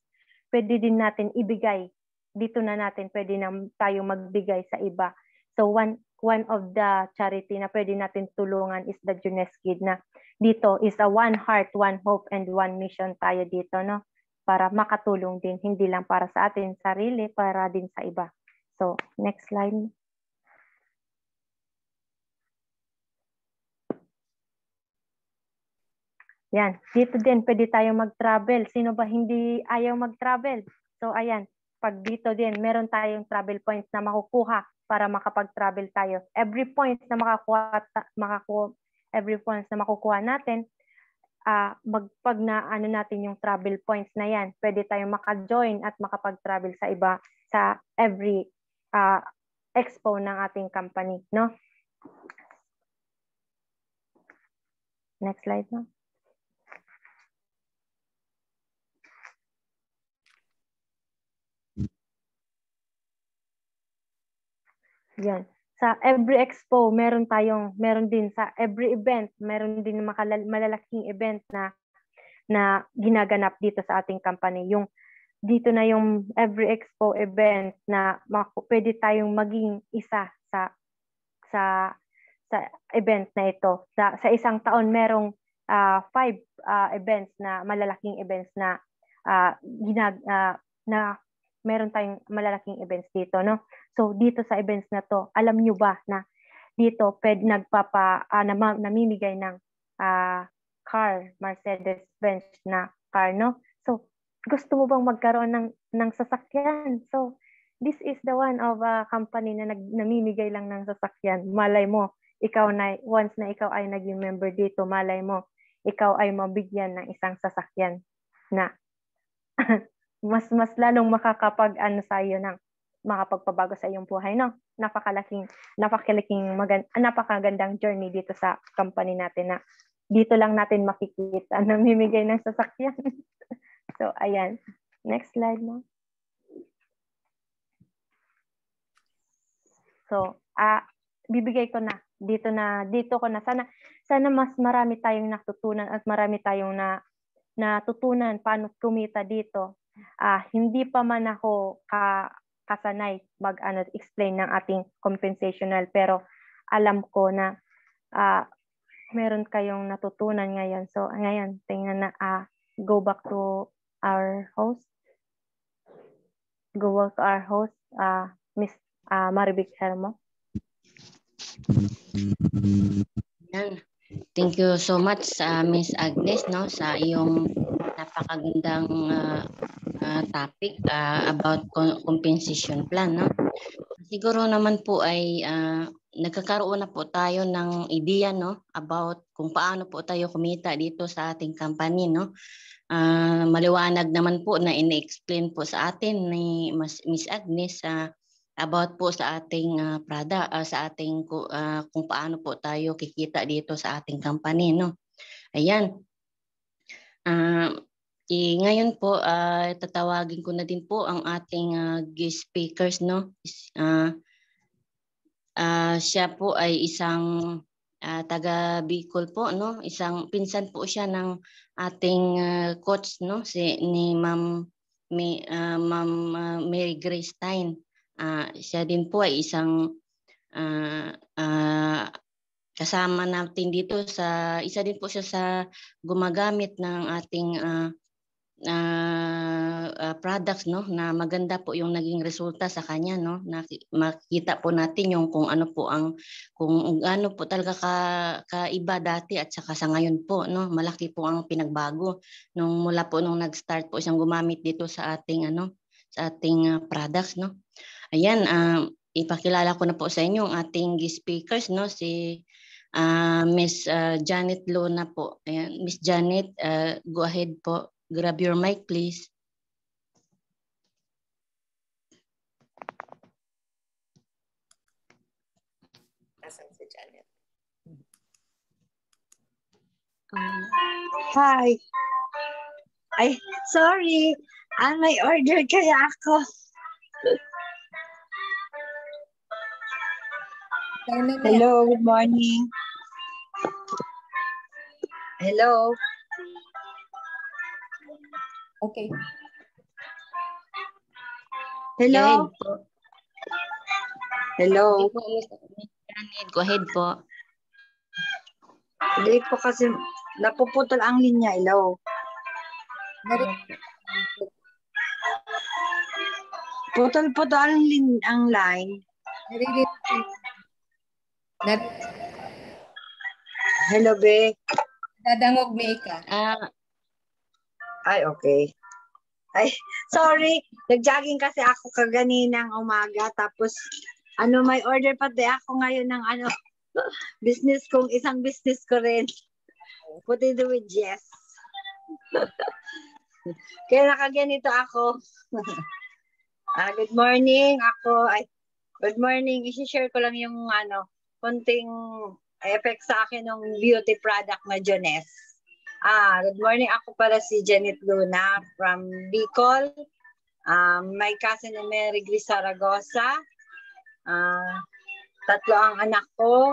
S4: pwede din natin ibigay. Dito na natin pwede na tayong magbigay sa iba. So one one of the charity na pwede natin tulungan is the Juneskid na dito is a one heart, one hope, and one mission tayo dito, no? Para makatulong din, hindi lang para sa atin, sarili, para din sa iba. So, next slide. Yan. Dito din, pwede tayo mag-travel. Sino ba hindi ayaw mag-travel? So, ayan. Pag dito din, meron tayong travel points na makukuha para makapag-travel tayo. Every points na makakuha, makakuha every points na makukuha natin, uh, ah, magpag na ano natin yung travel points na yan, pwede tayong maka-join at makapag-travel sa iba sa every uh, expo ng ating company, no? Next slide, no? Yan. Sa every expo, meron tayong, meron din sa every event, meron din makalal- malalaking event na na ginaganap dito sa ating company. Yung dito na yung every expo event na mak- pwede tayong maging isa sa sa sa event na ito. Sa, sa isang taon merong uh, five uh, events na malalaking events na uh, ginag uh, na meron tayong malalaking events dito, no? So, dito sa events na to, alam nyo ba na dito ped nagpapa, uh, ah, nam- namimigay ng uh, car, Mercedes-Benz na car, no? So, gusto mo bang magkaroon ng, ng sasakyan? So, this is the one of a company na nag, namimigay lang ng sasakyan. Malay mo, ikaw na, once na ikaw ay naging member dito, malay mo, ikaw ay mabigyan ng isang sasakyan na mas mas lalong makakapag ano sa iyo ng makapagpabago sa iyong buhay no napakalaking napakalaking magand, ah, napakagandang journey dito sa company natin na dito lang natin makikita na mimigay ng sasakyan so ayan next slide mo so ah uh, bibigay ko na dito na dito ko na sana sana mas marami tayong natutunan at marami tayong na natutunan paano kumita dito uh, hindi pa man ako ka, kasanay mag ano, explain ng ating compensational pero alam ko na uh, meron kayong natutunan ngayon. So ngayon, tingnan na uh, go back to our host. Go back to our host, uh, Miss uh, Maribik Hermo.
S1: Yeah. Thank you so much, uh, Miss Agnes, no, sa iyong napakagandang uh, uh, topic uh, about compensation plan. No? Siguro naman po ay uh, nagkakaroon na po tayo ng ideya no about kung paano po tayo kumita dito sa ating company no. Uh, maliwanag naman po na ini-explain po sa atin ni Miss Agnes uh, about po sa ating uh, Prada uh, sa ating uh, kung paano po tayo kikita dito sa ating company no. Ayan. Uh, eh, ngayon po, uh, tatawagin ko na din po ang ating uh, guest speakers. No? Uh, uh, siya po ay isang uh, taga Bicol po. No? Isang pinsan po siya ng ating uh, coach no? si, ni Ma'am May, uh, Ma'am uh, Mary Grace Stein. Uh, siya din po ay isang uh, uh, kasama natin dito sa isa din po siya sa gumagamit ng ating uh, uh, uh, products no na maganda po yung naging resulta sa kanya no na makikita po natin yung kung ano po ang kung ano po talaga ka kaiba dati at saka sa ngayon po no malaki po ang pinagbago nung mula po nung nag-start po siyang gumamit dito sa ating ano sa ating uh, products no ayan uh, ipakilala ko na po sa inyo ang ating speakers no si uh, Miss uh, Janet Luna po ayan Miss Janet uh, go ahead po Grab your mic, please.
S5: Hi. Ay, sorry. I'm ah, my order kaya ako. Hello, good morning. Hello. Okay. Hello. Hello. Po, Janet, go ahead po. Hindi po kasi napuputol ang linya. Hello. Putol-putol ang, lin ang line. Hello, be. Dadangog, Mika. Ah. Ay, okay. Ay, sorry. Nag-jogging kasi ako kaganinang umaga. Tapos, ano, may order pa di ako ngayon ng ano, business kong, isang business ko rin. Potato with Jess. Kaya nakaganito ako. ah, good morning. Ako, ay, good morning. I-share ko lang yung ano, konting effect sa akin ng beauty product na Jones. Ah, good morning. Ako para si Janet Luna from Bicol. Um, ah, my cousin na Mary Gris Saragosa. Ah, tatlo ang anak ko.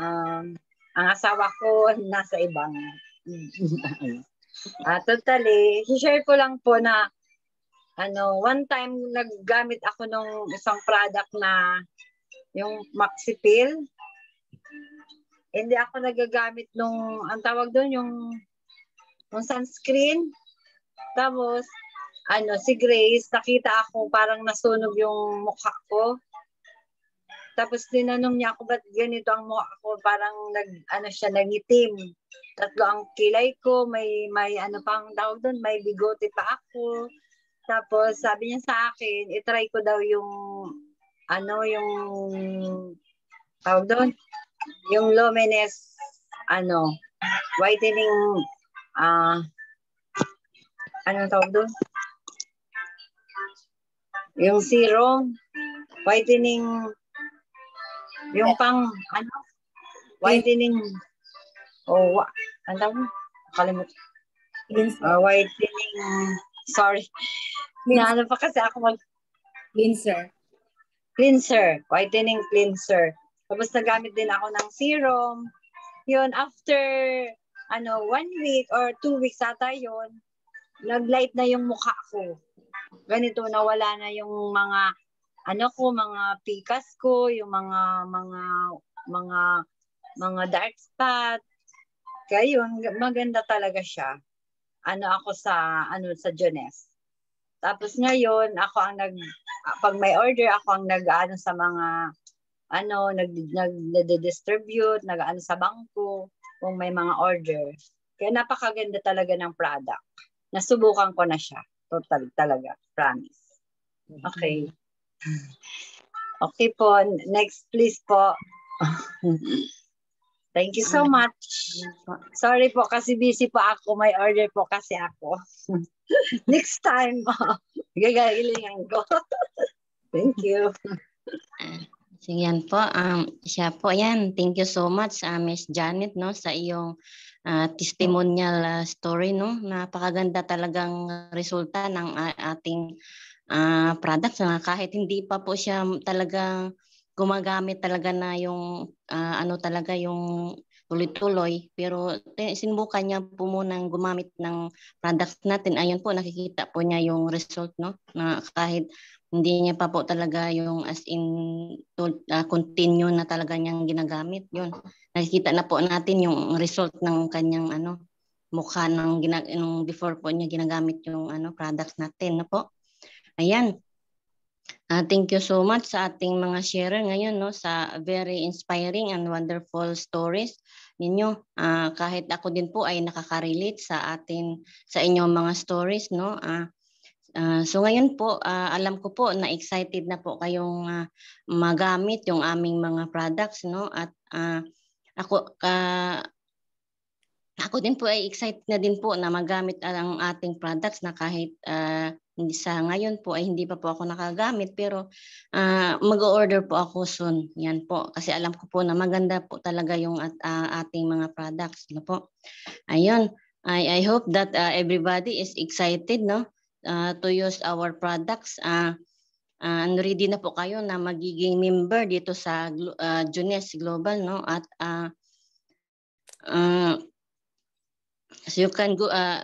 S5: Um, ang asawa ko nasa ibang. ah, totally, share ko lang po na ano, one time naggamit ako nung isang product na yung Maxipil hindi ako nagagamit nung, ang tawag doon, yung, yung sunscreen. Tapos, ano, si Grace, nakita ako parang nasunog yung mukha ko. Tapos tinanong niya ako, ba't ganito ang mukha ko? Parang nag, ano siya, nangitim. Tatlo ang kilay ko, may, may ano pang tawag doon, may bigote pa ako. Tapos sabi niya sa akin, itry ko daw yung, ano, yung, tawag doon, yung luminous ano whitening ah uh, ano tawag doon? Yung serum whitening yung pang ano whitening oh wa, ano tawag? Kalimut. Uh, ah, whitening sorry. Naano pa kasi ako mag cleanser. Cleanser, whitening cleanser. Tapos nagamit din ako ng serum. Yun, after ano, one week or two weeks ata yun, naglight na yung mukha ko. Ganito, nawala na yung mga, ano ko, mga pikas ko, yung mga, mga, mga, mga dark spot. Kaya yun, maganda talaga siya. Ano ako sa, ano, sa Jones. Tapos ngayon, ako ang nag, pag may order, ako ang nag, ano, sa mga ano, nag, nag, nade-distribute, nag-ano sa bangko, kung may mga order. Kaya napakaganda talaga ng product. Nasubukan ko na siya. Total talaga. Promise. Okay. Okay po. Next please po. Thank you so much. Sorry po kasi busy po ako. May order po kasi ako. Next time, oh, gagalingan ko. Thank you.
S1: Sige yan po. Um, siya po yan. Thank you so much uh, Miss Janet no sa iyong uh, ah, testimonial uh, story no. Napakaganda talagang resulta ng uh, ating uh, ah, products na kahit hindi pa po siya talagang gumagamit talaga na yung uh, ano talaga yung tuloy-tuloy pero sinubukan niya po munang gumamit ng products natin ayun po nakikita po niya yung result no na kahit hindi niya pa po talaga yung as in uh, continue na talaga niyang ginagamit yun nakikita na po natin yung result ng kanyang ano mukha ng ginag nung before po niya ginagamit yung ano products natin no po ayan uh, thank you so much sa ating mga sharer ngayon no sa very inspiring and wonderful stories ninyo uh, kahit ako din po ay nakaka-relate sa atin sa inyong mga stories no uh, Uh, so ngayon po, uh, alam ko po na excited na po kayong uh, magamit yung aming mga products no at uh, ako uh, ako din po ay excited na din po na magamit ang ating products na kahit uh, sa ngayon po ay hindi pa po ako nakagamit pero uh, mag-order po ako soon. Yan po kasi alam ko po na maganda po talaga yung at, uh, ating mga products, no po. Ayun. I I hope that uh, everybody is excited, no? uh, to use our products. Uh, and ready na po kayo na magiging member dito sa uh, Junes Global no at uh, uh, so you can go uh,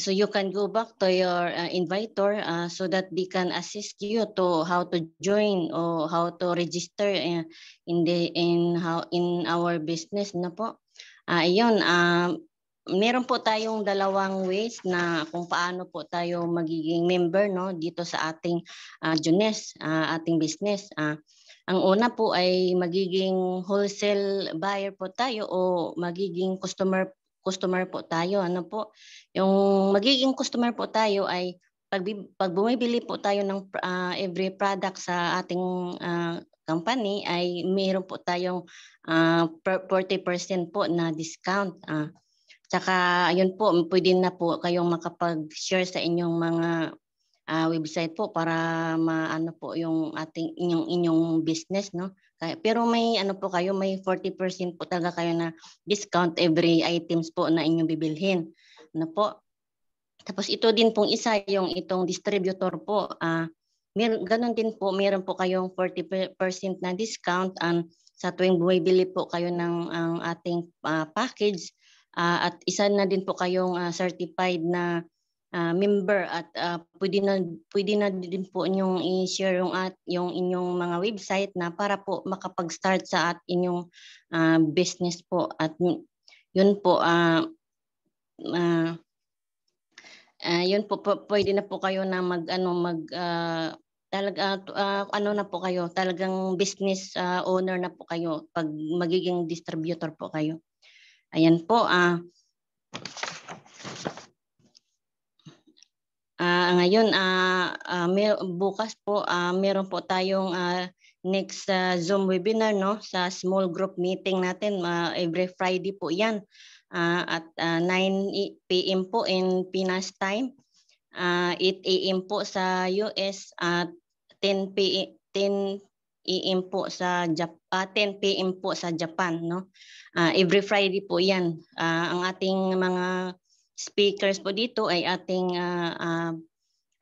S1: so you can go back to your uh, inviter uh, so that they can assist you to how to join or how to register uh, in the in how in our business na po. Uh, yun, uh, meron po tayong dalawang ways na kung paano po tayo magiging member no dito sa ating uh, Junes, uh, ating business. Uh, ang una po ay magiging wholesale buyer po tayo o magiging customer customer po tayo. Ano po? Yung magiging customer po tayo ay pag, pag bumibili po tayo ng uh, every product sa ating uh, company ay mayroon po tayong uh, 40% po na discount. Uh, Tsaka ayun po, pwede na po kayong makapag-share sa inyong mga uh, website po para maano po yung ating inyong inyong business no. pero may ano po kayo, may 40% po talaga kayo na discount every items po na inyong bibilhin. Ano po? Tapos ito din pong isa yung itong distributor po. Uh, mer ganun din po, meron po kayong 40% na discount and sa tuwing bili po kayo ng ang ating uh, package uh, at isa na din po kayong uh, certified na uh, member at uh, pwede na pwede na din po inyong i-share yung at yung inyong mga website na para po makapag-start sa at inyong uh, business po at yun po uh, uh, uh, yun po, pwede na po kayo na mag ano mag uh, talaga uh, ano na po kayo talagang business uh, owner na po kayo pag magiging distributor po kayo Ayan po. Ah, ah, ngayon, ah, ah, may, bukas po, ah, meron po tayong ah, next uh, Zoom webinar no sa small group meeting natin uh, every Friday po 'yan uh, at uh, 9 PM po in Pinas time uh, 8 AM po sa US at 10 PM 10 AM po sa Japan, ah, uh, 10 PM po sa Japan no. Uh, every Friday po 'yan. Uh, ang ating mga speakers po dito ay ating uh, uh,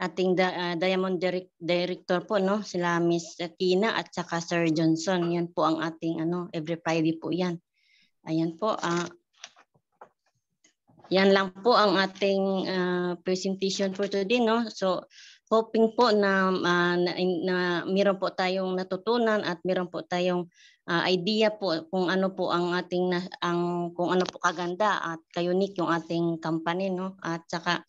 S1: ating da, uh, Diamond Direct, Director po no, sila Miss Tina at saka Sir Johnson. 'Yan po ang ating ano, every Friday po 'yan. Ayan po uh, yan lang po ang ating uh, presentation for today no. So hoping po na, uh, na, na meron po tayong natutunan at meron po tayong uh, idea po kung ano po ang ating na, ang kung ano po kaganda at kayunik yung ating company no at saka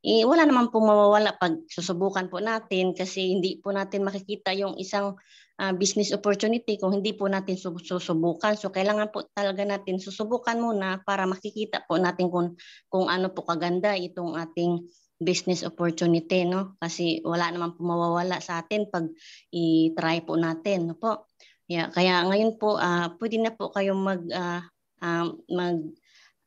S1: eh, wala naman po mawawala pag susubukan po natin kasi hindi po natin makikita yung isang uh, business opportunity kung hindi po natin susubukan. So kailangan po talaga natin susubukan muna para makikita po natin kung, kung ano po kaganda itong ating business opportunity, no? Kasi wala naman po mawawala sa atin pag i-try po natin, no po? Yeah, kaya ngayon po, uh, pwede na po kayong mag, uh, uh, mag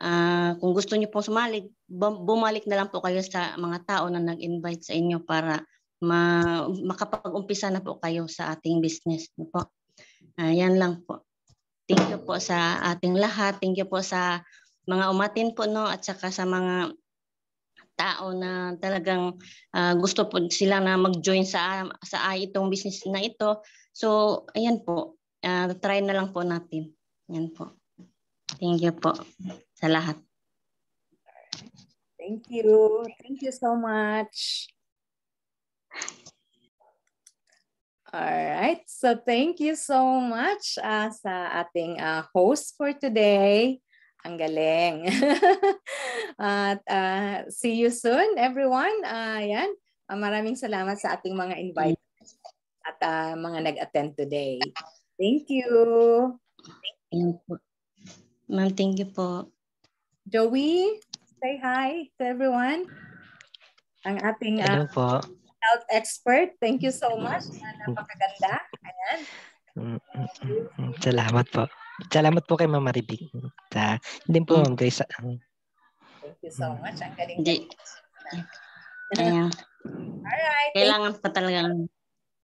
S1: uh, kung gusto niyo pong sumali, bumalik na lang po kayo sa mga tao na nag-invite sa inyo para ma makapag-umpisa na po kayo sa ating business. No po? Uh, yan lang po. Thank you po sa ating lahat. Thank you po sa mga umatin po no at saka sa mga tao na talagang uh, gusto po sila na mag-join sa sa itong business na ito. So, ayan po. Uh, try na lang po natin. Ayan po. Thank you po sa lahat.
S5: Thank you.
S3: Thank you so much. All right. So thank you so much uh, sa ating uh, host for today. Ang galing. At uh, see you soon, everyone. Uh, ah, yan. Uh, ah, maraming salamat sa ating mga invitees at uh, mga nag-attend today. Thank you. Thank you. Ma'am, thank you po. Joey, say hi to everyone. Ang ating uh, Hello po. health expert. Thank you so much. Napakaganda. Ayan.
S2: Mm, mm, mm, salamat po. Salamat po kay Ma'am Maribing. Sa, hindi po, mm. guys. Um, ah,
S5: Thank you so much. Ang galing. Hindi. Kaya. Alright. Kailangan pa talaga.